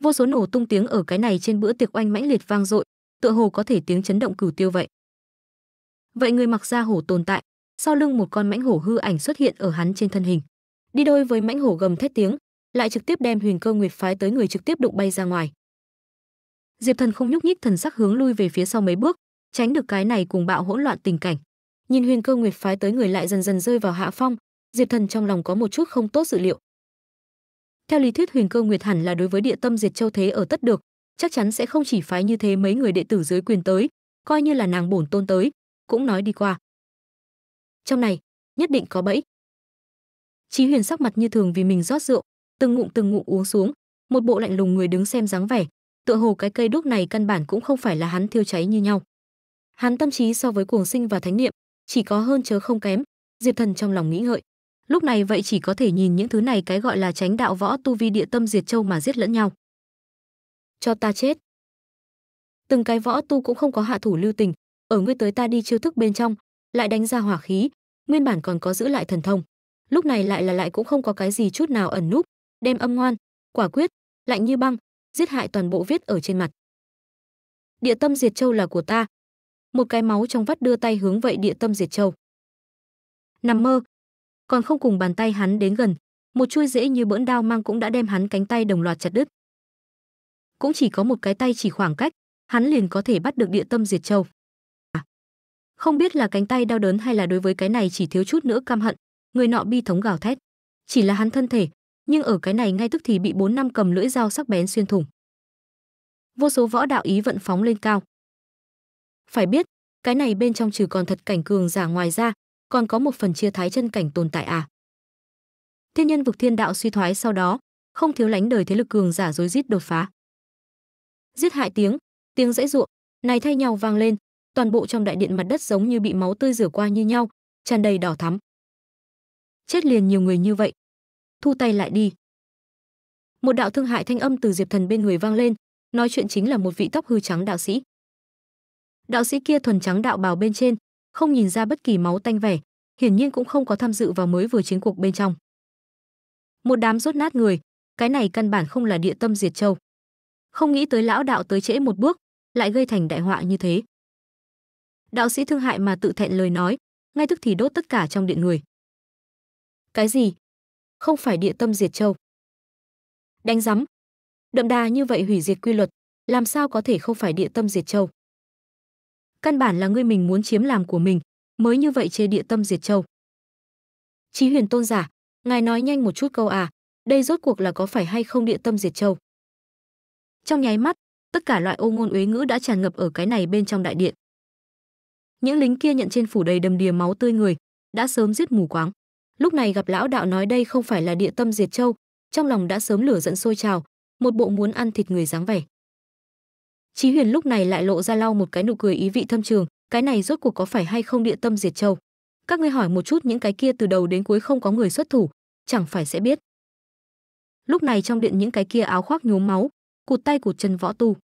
Vô số nổ tung tiếng ở cái này trên bữa tiệc oanh mãnh liệt vang dội, tựa hồ có thể tiếng chấn động cửu tiêu vậy. Vậy người mặc da hổ tồn tại, sau lưng một con mãnh hổ hư ảnh xuất hiện ở hắn trên thân hình. Đi đôi với mãnh hổ gầm thét tiếng, lại trực tiếp đem Huyền Cơ Nguyệt phái tới người trực tiếp đụng bay ra ngoài. Diệp Thần không nhúc nhích thần sắc hướng lui về phía sau mấy bước, tránh được cái này cùng bạo hỗn loạn tình cảnh. Nhìn Huyền Cơ Nguyệt phái tới người lại dần dần rơi vào hạ phong, Diệp Thần trong lòng có một chút không tốt dự liệu. Theo lý thuyết Huyền Cơ Nguyệt hẳn là đối với địa tâm diệt châu thế ở tất được, chắc chắn sẽ không chỉ phái như thế mấy người đệ tử dưới quyền tới, coi như là nàng bổn tôn tới, cũng nói đi qua. Trong này, nhất định có bẫy. Chí Huyền sắc mặt như thường vì mình rót rượu, từng ngụm từng ngụm uống xuống, một bộ lạnh lùng người đứng xem dáng vẻ, tựa hồ cái cây đúc này căn bản cũng không phải là hắn thiêu cháy như nhau. Hắn tâm trí so với cuồng sinh và thánh niệm, chỉ có hơn chớ không kém, Diệp Thần trong lòng nghĩ ngợi lúc này vậy chỉ có thể nhìn những thứ này cái gọi là tránh đạo võ tu vi địa tâm diệt châu mà giết lẫn nhau cho ta chết từng cái võ tu cũng không có hạ thủ lưu tình ở ngươi tới ta đi chiêu thức bên trong lại đánh ra hỏa khí nguyên bản còn có giữ lại thần thông lúc này lại là lại cũng không có cái gì chút nào ẩn núp đem âm ngoan quả quyết lạnh như băng giết hại toàn bộ viết ở trên mặt địa tâm diệt châu là của ta một cái máu trong vắt đưa tay hướng vậy địa tâm diệt châu nằm mơ còn không cùng bàn tay hắn đến gần, một chui dễ như bỡn đao mang cũng đã đem hắn cánh tay đồng loạt chặt đứt. Cũng chỉ có một cái tay chỉ khoảng cách, hắn liền có thể bắt được địa tâm diệt châu. À, không biết là cánh tay đau đớn hay là đối với cái này chỉ thiếu chút nữa cam hận, người nọ bi thống gào thét. Chỉ là hắn thân thể, nhưng ở cái này ngay tức thì bị bốn năm cầm lưỡi dao sắc bén xuyên thủng. Vô số võ đạo ý vận phóng lên cao. Phải biết, cái này bên trong trừ còn thật cảnh cường giả ngoài ra, còn có một phần chia thái chân cảnh tồn tại à? Thiên nhân vực thiên đạo suy thoái sau đó, không thiếu lánh đời thế lực cường giả dối rít đột phá. Giết hại tiếng, tiếng dãy ruộng, này thay nhau vang lên, toàn bộ trong đại điện mặt đất giống như bị máu tươi rửa qua như nhau, tràn đầy đỏ thắm. Chết liền nhiều người như vậy. Thu tay lại đi. Một đạo thương hại thanh âm từ Diệp Thần bên người vang lên, nói chuyện chính là một vị tóc hư trắng đạo sĩ. Đạo sĩ kia thuần trắng đạo bào bên trên, không nhìn ra bất kỳ máu tanh vẻ, hiển nhiên cũng không có tham dự vào mới vừa chiến cuộc bên trong. Một đám rốt nát người, cái này căn bản không là địa tâm diệt châu. Không nghĩ tới lão đạo tới trễ một bước, lại gây thành đại họa như thế. Đạo sĩ thương hại mà tự thẹn lời nói, ngay tức thì đốt tất cả trong điện người. Cái gì? Không phải địa tâm diệt châu. Đánh rắm. Đậm đà như vậy hủy diệt quy luật, làm sao có thể không phải địa tâm diệt châu? căn bản là ngươi mình muốn chiếm làm của mình, mới như vậy chê địa tâm diệt châu. Chí Huyền tôn giả, ngài nói nhanh một chút câu à, đây rốt cuộc là có phải hay không địa tâm diệt châu? Trong nháy mắt, tất cả loại ô ngôn uế ngữ đã tràn ngập ở cái này bên trong đại điện. Những lính kia nhận trên phủ đầy đầm đìa máu tươi người, đã sớm giết mù quáng. Lúc này gặp lão đạo nói đây không phải là địa tâm diệt châu, trong lòng đã sớm lửa giận sôi trào, một bộ muốn ăn thịt người dáng vẻ. Chí Huyền lúc này lại lộ ra lau một cái nụ cười ý vị thâm trường, cái này rốt cuộc có phải hay không địa tâm diệt châu? Các ngươi hỏi một chút những cái kia từ đầu đến cuối không có người xuất thủ, chẳng phải sẽ biết. Lúc này trong điện những cái kia áo khoác nhuốm máu, cụt tay cụt chân võ tu,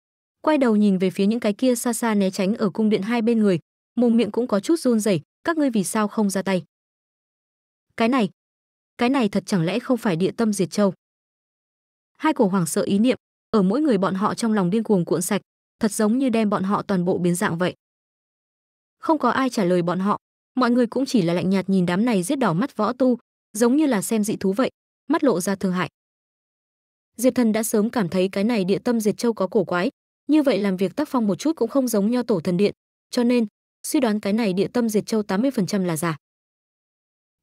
quay đầu nhìn về phía những cái kia xa xa né tránh ở cung điện hai bên người, mồm miệng cũng có chút run rẩy, các ngươi vì sao không ra tay? Cái này, cái này thật chẳng lẽ không phải địa tâm diệt châu? Hai cổ hoàng sợ ý niệm, ở mỗi người bọn họ trong lòng điên cuồng cuộn sạch, thật giống như đem bọn họ toàn bộ biến dạng vậy. Không có ai trả lời bọn họ, mọi người cũng chỉ là lạnh nhạt nhìn đám này giết đỏ mắt võ tu, giống như là xem dị thú vậy, mắt lộ ra thương hại. Diệp Thần đã sớm cảm thấy cái này địa tâm diệt châu có cổ quái, như vậy làm việc tác phong một chút cũng không giống nho tổ thần điện, cho nên suy đoán cái này địa tâm diệt châu 80% là giả.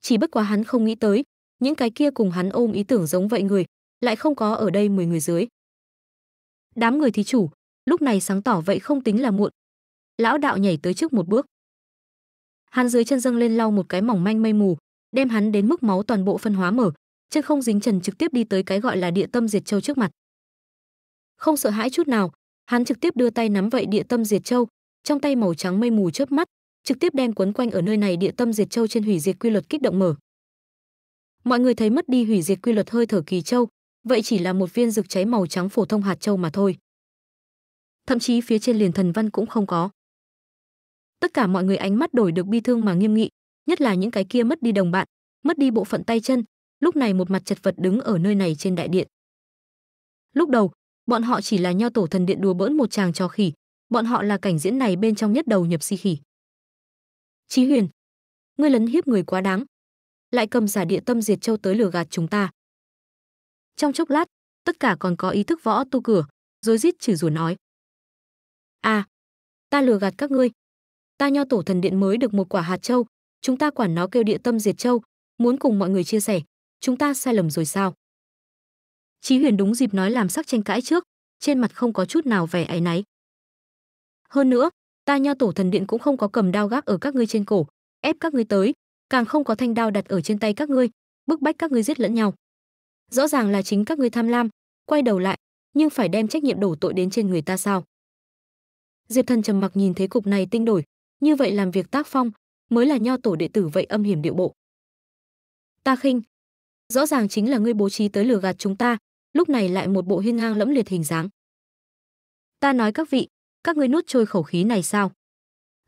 Chỉ bất quá hắn không nghĩ tới, những cái kia cùng hắn ôm ý tưởng giống vậy người, lại không có ở đây 10 người dưới. Đám người thí chủ, lúc này sáng tỏ vậy không tính là muộn. Lão đạo nhảy tới trước một bước. Hắn dưới chân dâng lên lau một cái mỏng manh mây mù, đem hắn đến mức máu toàn bộ phân hóa mở, chân không dính trần trực tiếp đi tới cái gọi là địa tâm diệt châu trước mặt. Không sợ hãi chút nào, hắn trực tiếp đưa tay nắm vậy địa tâm diệt châu, trong tay màu trắng mây mù chớp mắt, trực tiếp đem quấn quanh ở nơi này địa tâm diệt châu trên hủy diệt quy luật kích động mở. Mọi người thấy mất đi hủy diệt quy luật hơi thở kỳ châu, vậy chỉ là một viên dược cháy màu trắng phổ thông hạt châu mà thôi thậm chí phía trên liền thần văn cũng không có. Tất cả mọi người ánh mắt đổi được bi thương mà nghiêm nghị, nhất là những cái kia mất đi đồng bạn, mất đi bộ phận tay chân, lúc này một mặt chật vật đứng ở nơi này trên đại điện. Lúc đầu, bọn họ chỉ là nho tổ thần điện đùa bỡn một chàng trò khỉ, bọn họ là cảnh diễn này bên trong nhất đầu nhập si khỉ. Chí Huyền, ngươi lấn hiếp người quá đáng, lại cầm giả địa tâm diệt châu tới lừa gạt chúng ta. Trong chốc lát, tất cả còn có ý thức võ tu cửa, rồi rít chửi rủa nói. À, ta lừa gạt các ngươi. Ta nho tổ thần điện mới được một quả hạt châu, chúng ta quản nó kêu địa tâm diệt châu, muốn cùng mọi người chia sẻ, chúng ta sai lầm rồi sao? Chí Huyền đúng dịp nói làm sắc tranh cãi trước, trên mặt không có chút nào vẻ áy náy. Hơn nữa, ta nho tổ thần điện cũng không có cầm đao gác ở các ngươi trên cổ, ép các ngươi tới, càng không có thanh đao đặt ở trên tay các ngươi, bức bách các ngươi giết lẫn nhau. Rõ ràng là chính các ngươi tham lam, quay đầu lại, nhưng phải đem trách nhiệm đổ tội đến trên người ta sao? Diệp Thần trầm mặc nhìn thế cục này tinh đổi, như vậy làm việc tác phong, mới là nho tổ đệ tử vậy âm hiểm điệu bộ. Ta khinh, rõ ràng chính là ngươi bố trí tới lừa gạt chúng ta, lúc này lại một bộ hiên ngang lẫm liệt hình dáng. Ta nói các vị, các ngươi nuốt trôi khẩu khí này sao?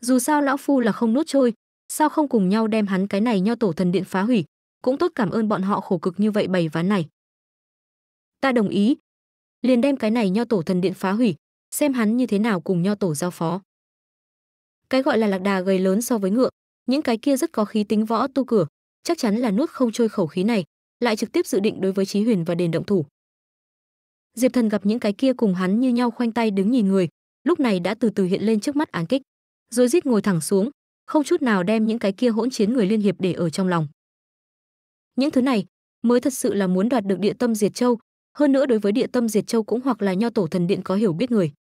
Dù sao lão phu là không nuốt trôi, sao không cùng nhau đem hắn cái này nho tổ thần điện phá hủy, cũng tốt cảm ơn bọn họ khổ cực như vậy bày ván này. Ta đồng ý, liền đem cái này nho tổ thần điện phá hủy, xem hắn như thế nào cùng nho tổ giao phó. Cái gọi là lạc đà gầy lớn so với ngựa, những cái kia rất có khí tính võ tu cửa, chắc chắn là nuốt không trôi khẩu khí này, lại trực tiếp dự định đối với Chí Huyền và Đền động thủ. Diệp Thần gặp những cái kia cùng hắn như nhau khoanh tay đứng nhìn người, lúc này đã từ từ hiện lên trước mắt án kích, rồi rít ngồi thẳng xuống, không chút nào đem những cái kia hỗn chiến người liên hiệp để ở trong lòng. Những thứ này mới thật sự là muốn đoạt được địa tâm diệt châu, hơn nữa đối với địa tâm diệt châu cũng hoặc là nho tổ thần điện có hiểu biết người.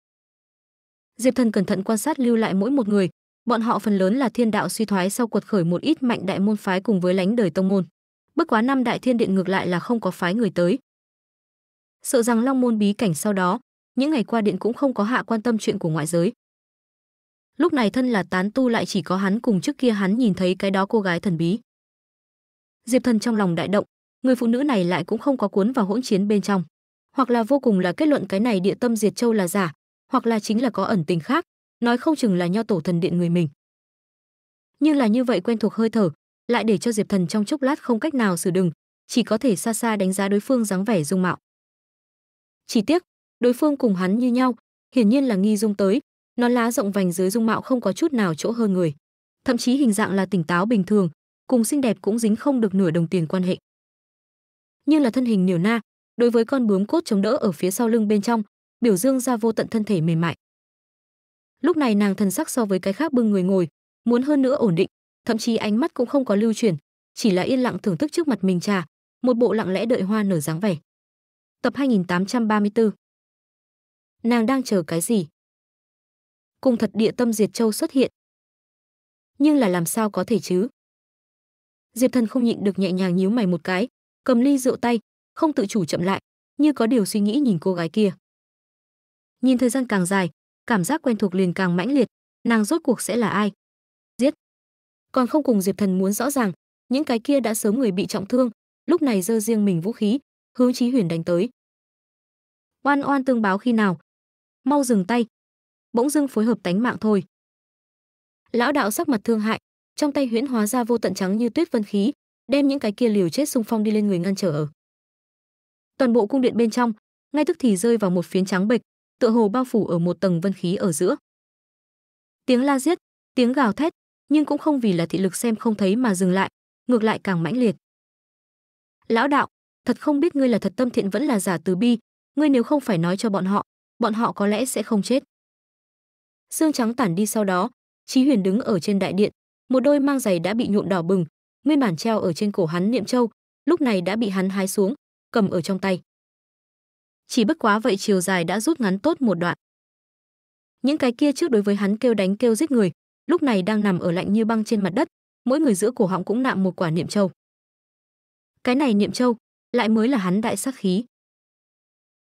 Diệp Thần cẩn thận quan sát lưu lại mỗi một người, bọn họ phần lớn là thiên đạo suy thoái sau cuộc khởi một ít mạnh đại môn phái cùng với lãnh đời tông môn. Bất quá năm đại thiên điện ngược lại là không có phái người tới. Sợ rằng Long môn bí cảnh sau đó, những ngày qua điện cũng không có hạ quan tâm chuyện của ngoại giới. Lúc này thân là tán tu lại chỉ có hắn cùng trước kia hắn nhìn thấy cái đó cô gái thần bí. Diệp Thần trong lòng đại động, người phụ nữ này lại cũng không có cuốn vào hỗn chiến bên trong, hoặc là vô cùng là kết luận cái này địa tâm diệt châu là giả, hoặc là chính là có ẩn tình khác, nói không chừng là nho tổ thần điện người mình. Nhưng là như vậy quen thuộc hơi thở, lại để cho Diệp Thần trong chốc lát không cách nào xử đừng, chỉ có thể xa xa đánh giá đối phương dáng vẻ dung mạo. Chỉ tiếc, đối phương cùng hắn như nhau, hiển nhiên là nghi dung tới, nó lá rộng vành dưới dung mạo không có chút nào chỗ hơn người, thậm chí hình dạng là tỉnh táo bình thường, cùng xinh đẹp cũng dính không được nửa đồng tiền quan hệ. Nhưng là thân hình niểu na, đối với con bướm cốt chống đỡ ở phía sau lưng bên trong, biểu dương ra vô tận thân thể mềm mại. Lúc này nàng thần sắc so với cái khác bưng người ngồi, muốn hơn nữa ổn định, thậm chí ánh mắt cũng không có lưu chuyển, chỉ là yên lặng thưởng thức trước mặt mình trà, một bộ lặng lẽ đợi hoa nở dáng vẻ. Tập 2834. Nàng đang chờ cái gì? cùng thật địa tâm diệt châu xuất hiện. Nhưng là làm sao có thể chứ? Diệp Thần không nhịn được nhẹ nhàng nhíu mày một cái, cầm ly rượu tay, không tự chủ chậm lại, như có điều suy nghĩ nhìn cô gái kia. Nhìn thời gian càng dài, cảm giác quen thuộc liền càng mãnh liệt, nàng rốt cuộc sẽ là ai? Giết. Còn không cùng Diệp Thần muốn rõ ràng, những cái kia đã sớm người bị trọng thương, lúc này giơ riêng mình vũ khí, hướng Chí Huyền đánh tới. Oan oan tương báo khi nào? Mau dừng tay. Bỗng dưng phối hợp tánh mạng thôi. Lão đạo sắc mặt thương hại, trong tay huyễn hóa ra vô tận trắng như tuyết vân khí, đem những cái kia liều chết xung phong đi lên người ngăn trở ở. Toàn bộ cung điện bên trong, ngay tức thì rơi vào một phiến trắng bệch, tựa hồ bao phủ ở một tầng vân khí ở giữa. Tiếng la giết, tiếng gào thét, nhưng cũng không vì là thị lực xem không thấy mà dừng lại, ngược lại càng mãnh liệt. Lão đạo, thật không biết ngươi là thật tâm thiện vẫn là giả từ bi, ngươi nếu không phải nói cho bọn họ, bọn họ có lẽ sẽ không chết. Sương trắng tản đi sau đó, Chí Huyền đứng ở trên đại điện, một đôi mang giày đã bị nhuộm đỏ bừng, nguyên bản treo ở trên cổ hắn niệm châu, lúc này đã bị hắn hái xuống, cầm ở trong tay. Chỉ bất quá vậy chiều dài đã rút ngắn tốt một đoạn. Những cái kia trước đối với hắn kêu đánh kêu giết người, lúc này đang nằm ở lạnh như băng trên mặt đất, mỗi người giữa cổ họng cũng nạm một quả niệm châu. Cái này niệm châu, lại mới là hắn đại sắc khí.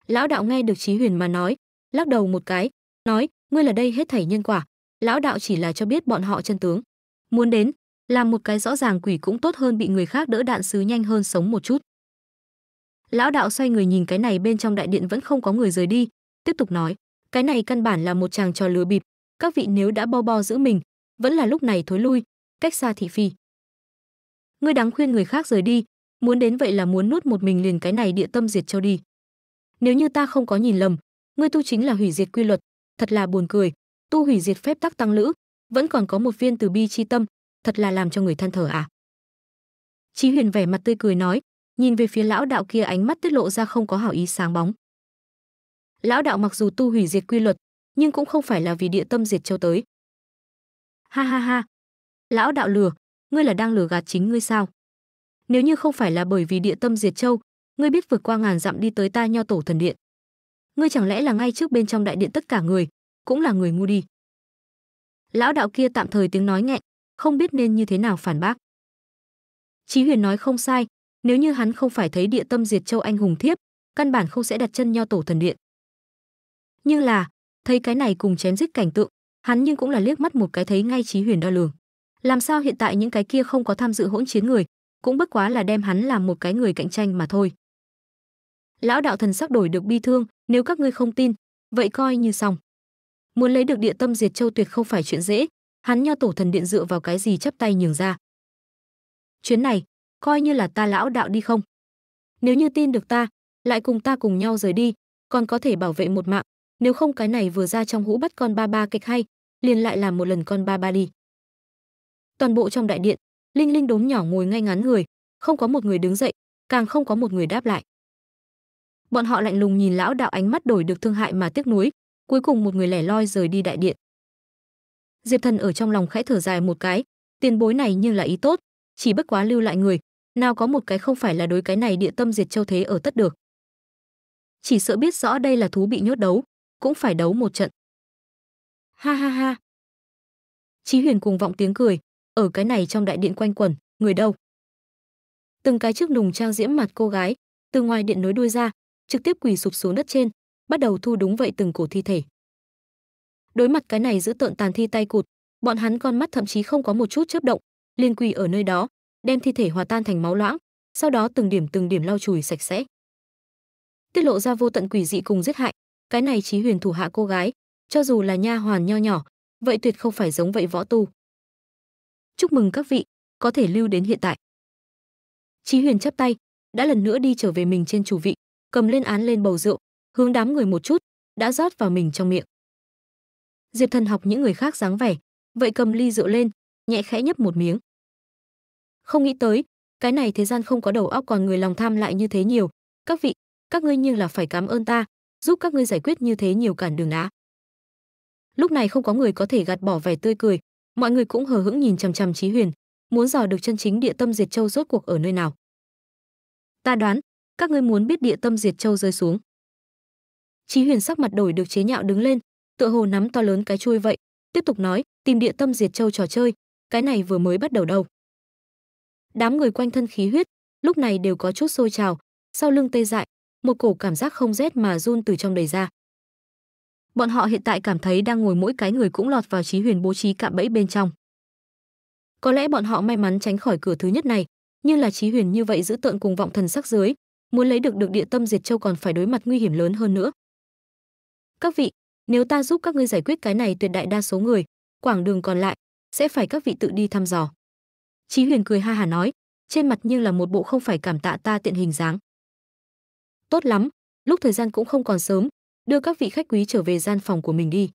Lão đạo nghe được Chí Huyền mà nói, lắc đầu một cái, nói, ngươi là đây hết thảy nhân quả, lão đạo chỉ là cho biết bọn họ chân tướng. Muốn đến, làm một cái rõ ràng quỷ cũng tốt hơn bị người khác đỡ đạn sứ nhanh hơn sống một chút lão đạo xoay người nhìn cái này bên trong đại điện vẫn không có người rời đi tiếp tục nói cái này căn bản là một chàng trò lừa bịp các vị nếu đã bo bo giữ mình vẫn là lúc này thối lui cách xa thị phi ngươi đáng khuyên người khác rời đi muốn đến vậy là muốn nuốt một mình liền cái này địa tâm diệt cho đi nếu như ta không có nhìn lầm ngươi tu chính là hủy diệt quy luật thật là buồn cười tu hủy diệt phép tắc tăng lữ vẫn còn có một viên từ bi chi tâm thật là làm cho người than thở à Chí Huyền vẻ mặt tươi cười nói, nhìn về phía lão đạo kia ánh mắt tiết lộ ra không có hảo ý sáng bóng. Lão đạo mặc dù tu hủy diệt quy luật, nhưng cũng không phải là vì địa tâm diệt châu tới. Ha ha ha. Lão đạo lừa, ngươi là đang lừa gạt chính ngươi sao? Nếu như không phải là bởi vì địa tâm diệt châu, ngươi biết vượt qua ngàn dặm đi tới ta nho tổ thần điện. Ngươi chẳng lẽ là ngay trước bên trong đại điện tất cả người, cũng là người ngu đi. Lão đạo kia tạm thời tiếng nói nghẹn, không biết nên như thế nào phản bác. Chí Huyền nói không sai, nếu như hắn không phải thấy địa tâm diệt châu anh hùng thiếp, căn bản không sẽ đặt chân nho tổ thần điện. Nhưng là, thấy cái này cùng chém giết cảnh tượng, hắn nhưng cũng là liếc mắt một cái thấy ngay trí huyền đo lường. Làm sao hiện tại những cái kia không có tham dự hỗn chiến người, cũng bất quá là đem hắn làm một cái người cạnh tranh mà thôi. Lão đạo thần sắc đổi được bi thương, nếu các ngươi không tin, vậy coi như xong. Muốn lấy được địa tâm diệt châu tuyệt không phải chuyện dễ, hắn nho tổ thần điện dựa vào cái gì chắp tay nhường ra. Chuyến này, coi như là ta lão đạo đi không? Nếu như tin được ta, lại cùng ta cùng nhau rời đi, còn có thể bảo vệ một mạng, nếu không cái này vừa ra trong hũ bắt con ba ba kịch hay, liền lại làm một lần con ba ba đi. Toàn bộ trong đại điện, Linh Linh đốm nhỏ ngồi ngay ngắn người, không có một người đứng dậy, càng không có một người đáp lại. Bọn họ lạnh lùng nhìn lão đạo ánh mắt đổi được thương hại mà tiếc nuối, cuối cùng một người lẻ loi rời đi đại điện. Diệp Thần ở trong lòng khẽ thở dài một cái, tiền bối này như là ý tốt, chỉ bất quá lưu lại người, nào có một cái không phải là đối cái này địa tâm diệt châu thế ở tất được. Chỉ sợ biết rõ đây là thú bị nhốt đấu, cũng phải đấu một trận. Ha ha ha. Chí Huyền cùng vọng tiếng cười, ở cái này trong đại điện quanh quẩn, người đâu? Từng cái trước nùng trang diễm mặt cô gái, từ ngoài điện nối đuôi ra, trực tiếp quỳ sụp xuống đất trên, bắt đầu thu đúng vậy từng cổ thi thể. Đối mặt cái này giữ tợn tàn thi tay cụt, bọn hắn con mắt thậm chí không có một chút chớp động, liên quỳ ở nơi đó, đem thi thể hòa tan thành máu loãng, sau đó từng điểm từng điểm lau chùi sạch sẽ. Tiết lộ ra vô tận quỷ dị cùng giết hại, cái này Chí Huyền thủ hạ cô gái, cho dù là nha hoàn nho nhỏ, vậy tuyệt không phải giống vậy võ tu. Chúc mừng các vị, có thể lưu đến hiện tại. Chí Huyền chắp tay, đã lần nữa đi trở về mình trên chủ vị, cầm lên án lên bầu rượu, hướng đám người một chút, đã rót vào mình trong miệng. Diệp Thần học những người khác dáng vẻ, vậy cầm ly rượu lên, nhẹ khẽ nhấp một miếng không nghĩ tới cái này thế gian không có đầu óc còn người lòng tham lại như thế nhiều các vị các ngươi nhưng là phải cảm ơn ta giúp các ngươi giải quyết như thế nhiều cản đường đá lúc này không có người có thể gạt bỏ vẻ tươi cười mọi người cũng hờ hững nhìn chằm chằm chí huyền muốn dò được chân chính địa tâm diệt châu rốt cuộc ở nơi nào ta đoán các ngươi muốn biết địa tâm diệt châu rơi xuống chí huyền sắc mặt đổi được chế nhạo đứng lên tựa hồ nắm to lớn cái chui vậy tiếp tục nói tìm địa tâm diệt châu trò chơi cái này vừa mới bắt đầu đâu Đám người quanh thân khí huyết lúc này đều có chút sôi trào, sau lưng tê dại, một cổ cảm giác không rét mà run từ trong đầy ra. Bọn họ hiện tại cảm thấy đang ngồi mỗi cái người cũng lọt vào trí huyền bố trí cạm bẫy bên trong. Có lẽ bọn họ may mắn tránh khỏi cửa thứ nhất này, nhưng là trí huyền như vậy giữ tợn cùng vọng thần sắc dưới, muốn lấy được được địa tâm diệt châu còn phải đối mặt nguy hiểm lớn hơn nữa. Các vị, nếu ta giúp các ngươi giải quyết cái này tuyệt đại đa số người, quảng đường còn lại sẽ phải các vị tự đi thăm dò. Chí Huyền cười ha hà nói, trên mặt như là một bộ không phải cảm tạ ta tiện hình dáng. Tốt lắm, lúc thời gian cũng không còn sớm, đưa các vị khách quý trở về gian phòng của mình đi.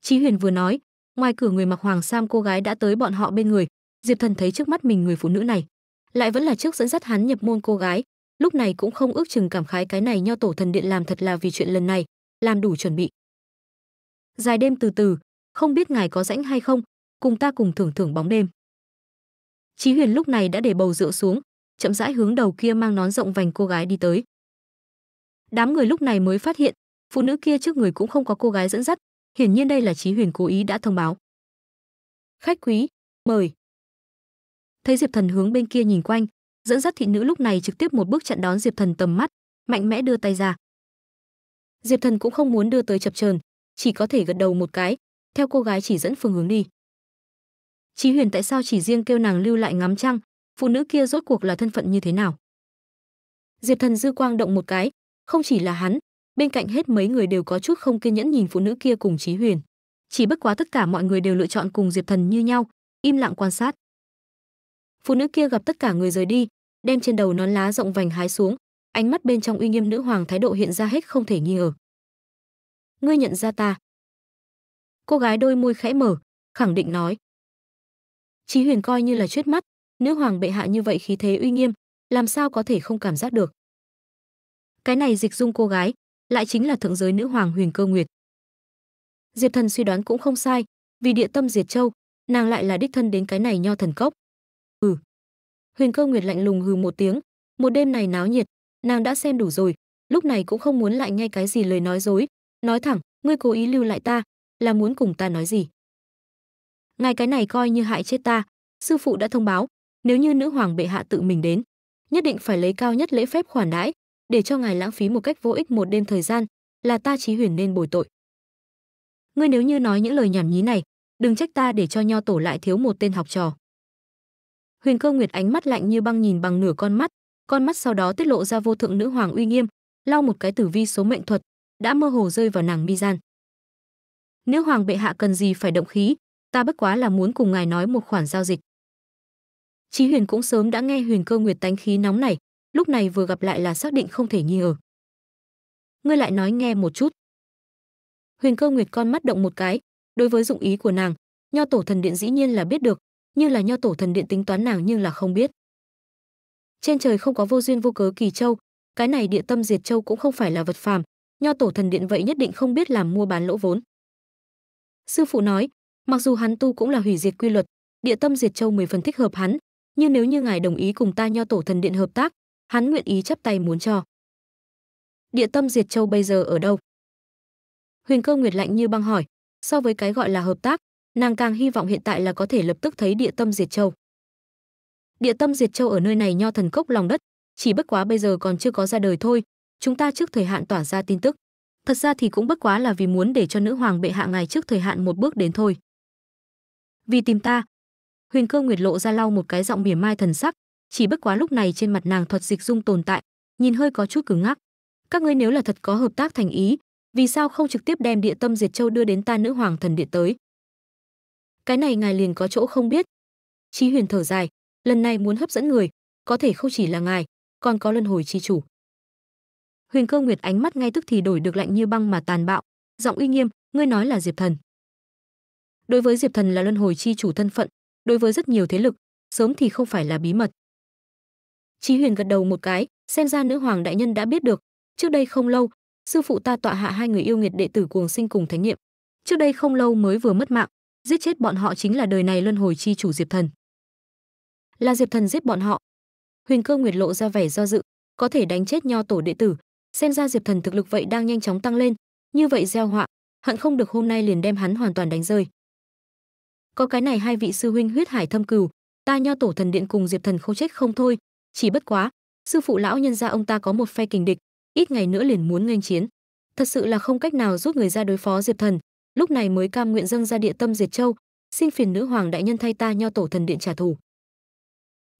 Chí Huyền vừa nói, ngoài cửa người mặc hoàng sam cô gái đã tới bọn họ bên người, Diệp Thần thấy trước mắt mình người phụ nữ này, lại vẫn là trước dẫn dắt hắn nhập môn cô gái, lúc này cũng không ước chừng cảm khái cái này nho tổ thần điện làm thật là vì chuyện lần này, làm đủ chuẩn bị. Dài đêm từ từ, không biết ngài có rảnh hay không, cùng ta cùng thưởng thưởng bóng đêm. Chí Huyền lúc này đã để bầu rượu xuống, chậm rãi hướng đầu kia mang nón rộng vành cô gái đi tới. Đám người lúc này mới phát hiện, phụ nữ kia trước người cũng không có cô gái dẫn dắt, hiển nhiên đây là Chí Huyền cố ý đã thông báo. "Khách quý, mời." Thấy Diệp Thần hướng bên kia nhìn quanh, dẫn dắt thị nữ lúc này trực tiếp một bước chặn đón Diệp Thần tầm mắt, mạnh mẽ đưa tay ra. Diệp Thần cũng không muốn đưa tới chập chờn, chỉ có thể gật đầu một cái, theo cô gái chỉ dẫn phương hướng đi. Chí Huyền tại sao chỉ riêng kêu nàng lưu lại ngắm trăng, phụ nữ kia rốt cuộc là thân phận như thế nào? Diệp Thần dư quang động một cái, không chỉ là hắn, bên cạnh hết mấy người đều có chút không kiên nhẫn nhìn phụ nữ kia cùng Chí Huyền. Chỉ bất quá tất cả mọi người đều lựa chọn cùng Diệp Thần như nhau, im lặng quan sát. Phụ nữ kia gặp tất cả người rời đi, đem trên đầu nón lá rộng vành hái xuống, ánh mắt bên trong uy nghiêm nữ hoàng thái độ hiện ra hết không thể nghi ngờ. Ngươi nhận ra ta? Cô gái đôi môi khẽ mở, khẳng định nói. Chí Huyền coi như là chết mắt, nữ hoàng bệ hạ như vậy khí thế uy nghiêm, làm sao có thể không cảm giác được. Cái này dịch dung cô gái, lại chính là thượng giới nữ hoàng Huyền Cơ Nguyệt. Diệp Thần suy đoán cũng không sai, vì địa tâm diệt châu, nàng lại là đích thân đến cái này nho thần cốc. Ừ. Huyền Cơ Nguyệt lạnh lùng hừ một tiếng, một đêm này náo nhiệt, nàng đã xem đủ rồi, lúc này cũng không muốn lại nghe cái gì lời nói dối, nói thẳng, ngươi cố ý lưu lại ta, là muốn cùng ta nói gì? ngài cái này coi như hại chết ta sư phụ đã thông báo nếu như nữ hoàng bệ hạ tự mình đến nhất định phải lấy cao nhất lễ phép khoản đãi để cho ngài lãng phí một cách vô ích một đêm thời gian là ta trí huyền nên bồi tội ngươi nếu như nói những lời nhảm nhí này đừng trách ta để cho nho tổ lại thiếu một tên học trò huyền cơ nguyệt ánh mắt lạnh như băng nhìn bằng nửa con mắt con mắt sau đó tiết lộ ra vô thượng nữ hoàng uy nghiêm lau một cái tử vi số mệnh thuật đã mơ hồ rơi vào nàng mi gian nữ hoàng bệ hạ cần gì phải động khí ta bất quá là muốn cùng ngài nói một khoản giao dịch. Chí Huyền cũng sớm đã nghe Huyền Cơ Nguyệt tánh khí nóng này, lúc này vừa gặp lại là xác định không thể nghi ngờ. Ngươi lại nói nghe một chút. Huyền Cơ Nguyệt con mắt động một cái, đối với dụng ý của nàng, Nho Tổ Thần Điện dĩ nhiên là biết được, nhưng là Nho Tổ Thần Điện tính toán nàng nhưng là không biết. Trên trời không có vô duyên vô cớ kỳ châu, cái này địa tâm diệt châu cũng không phải là vật phàm, Nho Tổ Thần Điện vậy nhất định không biết làm mua bán lỗ vốn. Sư phụ nói, Mặc dù hắn tu cũng là hủy diệt quy luật, địa tâm diệt châu mười phần thích hợp hắn, nhưng nếu như ngài đồng ý cùng ta nho tổ thần điện hợp tác, hắn nguyện ý chấp tay muốn cho. Địa tâm diệt châu bây giờ ở đâu? Huyền Cơ Nguyệt lạnh như băng hỏi, so với cái gọi là hợp tác, nàng càng hy vọng hiện tại là có thể lập tức thấy địa tâm diệt châu. Địa tâm diệt châu ở nơi này nho thần cốc lòng đất, chỉ bất quá bây giờ còn chưa có ra đời thôi, chúng ta trước thời hạn tỏa ra tin tức. Thật ra thì cũng bất quá là vì muốn để cho nữ hoàng bệ hạ ngài trước thời hạn một bước đến thôi vì tìm ta huyền cơ nguyệt lộ ra lau một cái giọng mỉa mai thần sắc chỉ bất quá lúc này trên mặt nàng thuật dịch dung tồn tại nhìn hơi có chút cứng ngắc các ngươi nếu là thật có hợp tác thành ý vì sao không trực tiếp đem địa tâm diệt châu đưa đến ta nữ hoàng thần điện tới cái này ngài liền có chỗ không biết chí huyền thở dài lần này muốn hấp dẫn người có thể không chỉ là ngài còn có luân hồi chi chủ huyền cơ nguyệt ánh mắt ngay tức thì đổi được lạnh như băng mà tàn bạo giọng uy nghiêm ngươi nói là diệp thần đối với diệp thần là luân hồi chi chủ thân phận đối với rất nhiều thế lực sớm thì không phải là bí mật chí huyền gật đầu một cái xem ra nữ hoàng đại nhân đã biết được trước đây không lâu sư phụ ta tọa hạ hai người yêu nghiệt đệ tử cuồng sinh cùng thánh niệm trước đây không lâu mới vừa mất mạng giết chết bọn họ chính là đời này luân hồi chi chủ diệp thần là diệp thần giết bọn họ huyền cơ nguyệt lộ ra vẻ do dự có thể đánh chết nho tổ đệ tử xem ra diệp thần thực lực vậy đang nhanh chóng tăng lên như vậy gieo họa hận không được hôm nay liền đem hắn hoàn toàn đánh rơi có cái này hai vị sư huynh huyết hải thâm cừu ta nho tổ thần điện cùng diệp thần không chết không thôi chỉ bất quá sư phụ lão nhân gia ông ta có một phe kình địch ít ngày nữa liền muốn nghênh chiến thật sự là không cách nào giúp người ra đối phó diệp thần lúc này mới cam nguyện dâng ra địa tâm diệt châu xin phiền nữ hoàng đại nhân thay ta nho tổ thần điện trả thù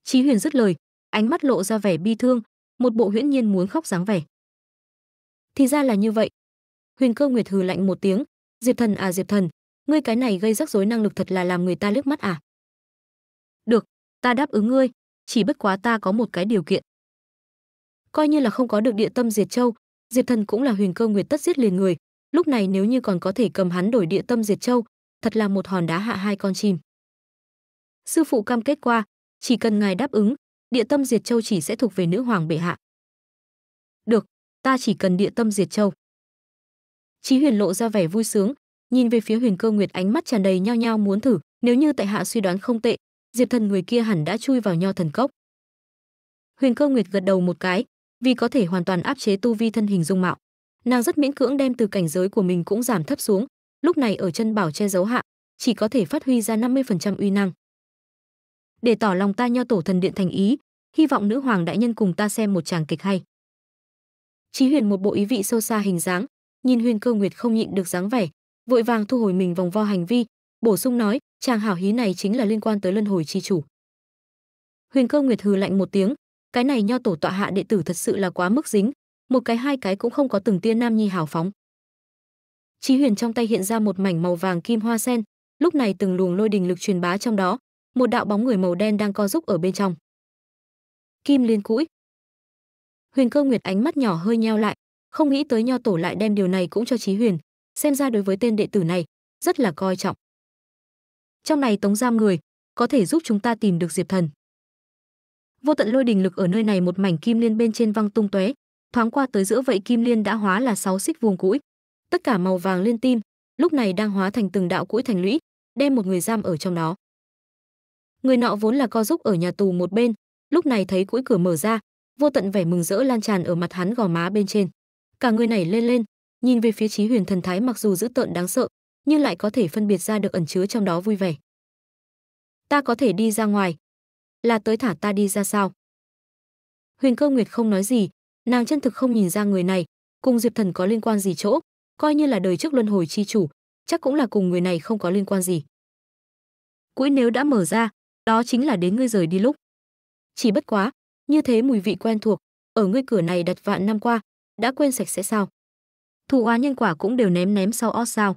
chí huyền dứt lời ánh mắt lộ ra vẻ bi thương một bộ huyễn nhiên muốn khóc dáng vẻ thì ra là như vậy huyền cơ nguyệt hừ lạnh một tiếng diệp thần à diệp thần ngươi cái này gây rắc rối năng lực thật là làm người ta liếc mắt à được ta đáp ứng ngươi chỉ bất quá ta có một cái điều kiện coi như là không có được địa tâm diệt châu diệt thần cũng là huyền cơ nguyệt tất giết liền người lúc này nếu như còn có thể cầm hắn đổi địa tâm diệt châu thật là một hòn đá hạ hai con chim sư phụ cam kết qua chỉ cần ngài đáp ứng địa tâm diệt châu chỉ sẽ thuộc về nữ hoàng bệ hạ được ta chỉ cần địa tâm diệt châu chí huyền lộ ra vẻ vui sướng nhìn về phía huyền cơ nguyệt ánh mắt tràn đầy nho nhao muốn thử nếu như tại hạ suy đoán không tệ diệp thần người kia hẳn đã chui vào nho thần cốc huyền cơ nguyệt gật đầu một cái vì có thể hoàn toàn áp chế tu vi thân hình dung mạo nàng rất miễn cưỡng đem từ cảnh giới của mình cũng giảm thấp xuống lúc này ở chân bảo che giấu hạ chỉ có thể phát huy ra 50% uy năng để tỏ lòng ta nho tổ thần điện thành ý hy vọng nữ hoàng đại nhân cùng ta xem một tràng kịch hay chí huyền một bộ ý vị sâu xa hình dáng nhìn huyền cơ nguyệt không nhịn được dáng vẻ vội vàng thu hồi mình vòng vo hành vi, bổ sung nói, chàng hảo hí này chính là liên quan tới luân hồi chi chủ. Huyền Cơ Nguyệt hừ lạnh một tiếng, cái này nho tổ tọa hạ đệ tử thật sự là quá mức dính, một cái hai cái cũng không có từng tiên nam nhi hào phóng. Chí Huyền trong tay hiện ra một mảnh màu vàng kim hoa sen, lúc này từng luồng lôi đình lực truyền bá trong đó, một đạo bóng người màu đen đang co giúp ở bên trong. Kim Liên Cũi. Huyền Cơ Nguyệt ánh mắt nhỏ hơi nheo lại, không nghĩ tới nho tổ lại đem điều này cũng cho Chí Huyền, xem ra đối với tên đệ tử này rất là coi trọng. Trong này tống giam người, có thể giúp chúng ta tìm được Diệp Thần. Vô tận lôi đình lực ở nơi này một mảnh kim liên bên trên văng tung tóe, thoáng qua tới giữa vậy kim liên đã hóa là sáu xích vuông cũi, tất cả màu vàng liên tim, lúc này đang hóa thành từng đạo cũi thành lũy, đem một người giam ở trong đó. Người nọ vốn là co giúp ở nhà tù một bên, lúc này thấy cũi cửa mở ra, vô tận vẻ mừng rỡ lan tràn ở mặt hắn gò má bên trên. Cả người này lên lên, nhìn về phía Chí Huyền thần thái mặc dù dữ tợn đáng sợ, nhưng lại có thể phân biệt ra được ẩn chứa trong đó vui vẻ. Ta có thể đi ra ngoài, là tới thả ta đi ra sao? Huyền Cơ Nguyệt không nói gì, nàng chân thực không nhìn ra người này cùng Diệp Thần có liên quan gì chỗ, coi như là đời trước luân hồi chi chủ, chắc cũng là cùng người này không có liên quan gì. cuối nếu đã mở ra, đó chính là đến ngươi rời đi lúc. Chỉ bất quá, như thế mùi vị quen thuộc, ở ngươi cửa này đặt vạn năm qua, đã quên sạch sẽ sao? thù oán nhân quả cũng đều ném ném sau ót sao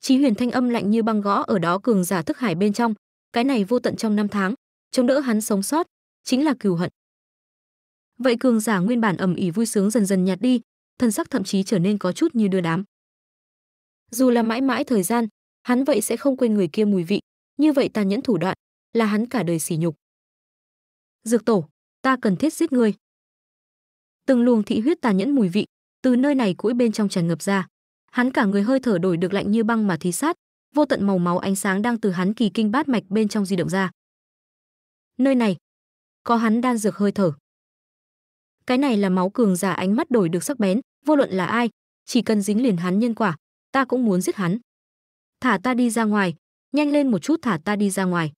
chí huyền thanh âm lạnh như băng gõ ở đó cường giả thức hải bên trong cái này vô tận trong năm tháng chống đỡ hắn sống sót chính là cừu hận vậy cường giả nguyên bản ẩm ỉ vui sướng dần dần nhạt đi thân sắc thậm chí trở nên có chút như đưa đám dù là mãi mãi thời gian hắn vậy sẽ không quên người kia mùi vị như vậy ta nhẫn thủ đoạn là hắn cả đời sỉ nhục dược tổ ta cần thiết giết ngươi từng luồng thị huyết tàn nhẫn mùi vị từ nơi này cũi bên trong tràn ngập ra hắn cả người hơi thở đổi được lạnh như băng mà thí sát vô tận màu máu ánh sáng đang từ hắn kỳ kinh bát mạch bên trong di động ra nơi này có hắn đan dược hơi thở cái này là máu cường giả ánh mắt đổi được sắc bén vô luận là ai chỉ cần dính liền hắn nhân quả ta cũng muốn giết hắn thả ta đi ra ngoài nhanh lên một chút thả ta đi ra ngoài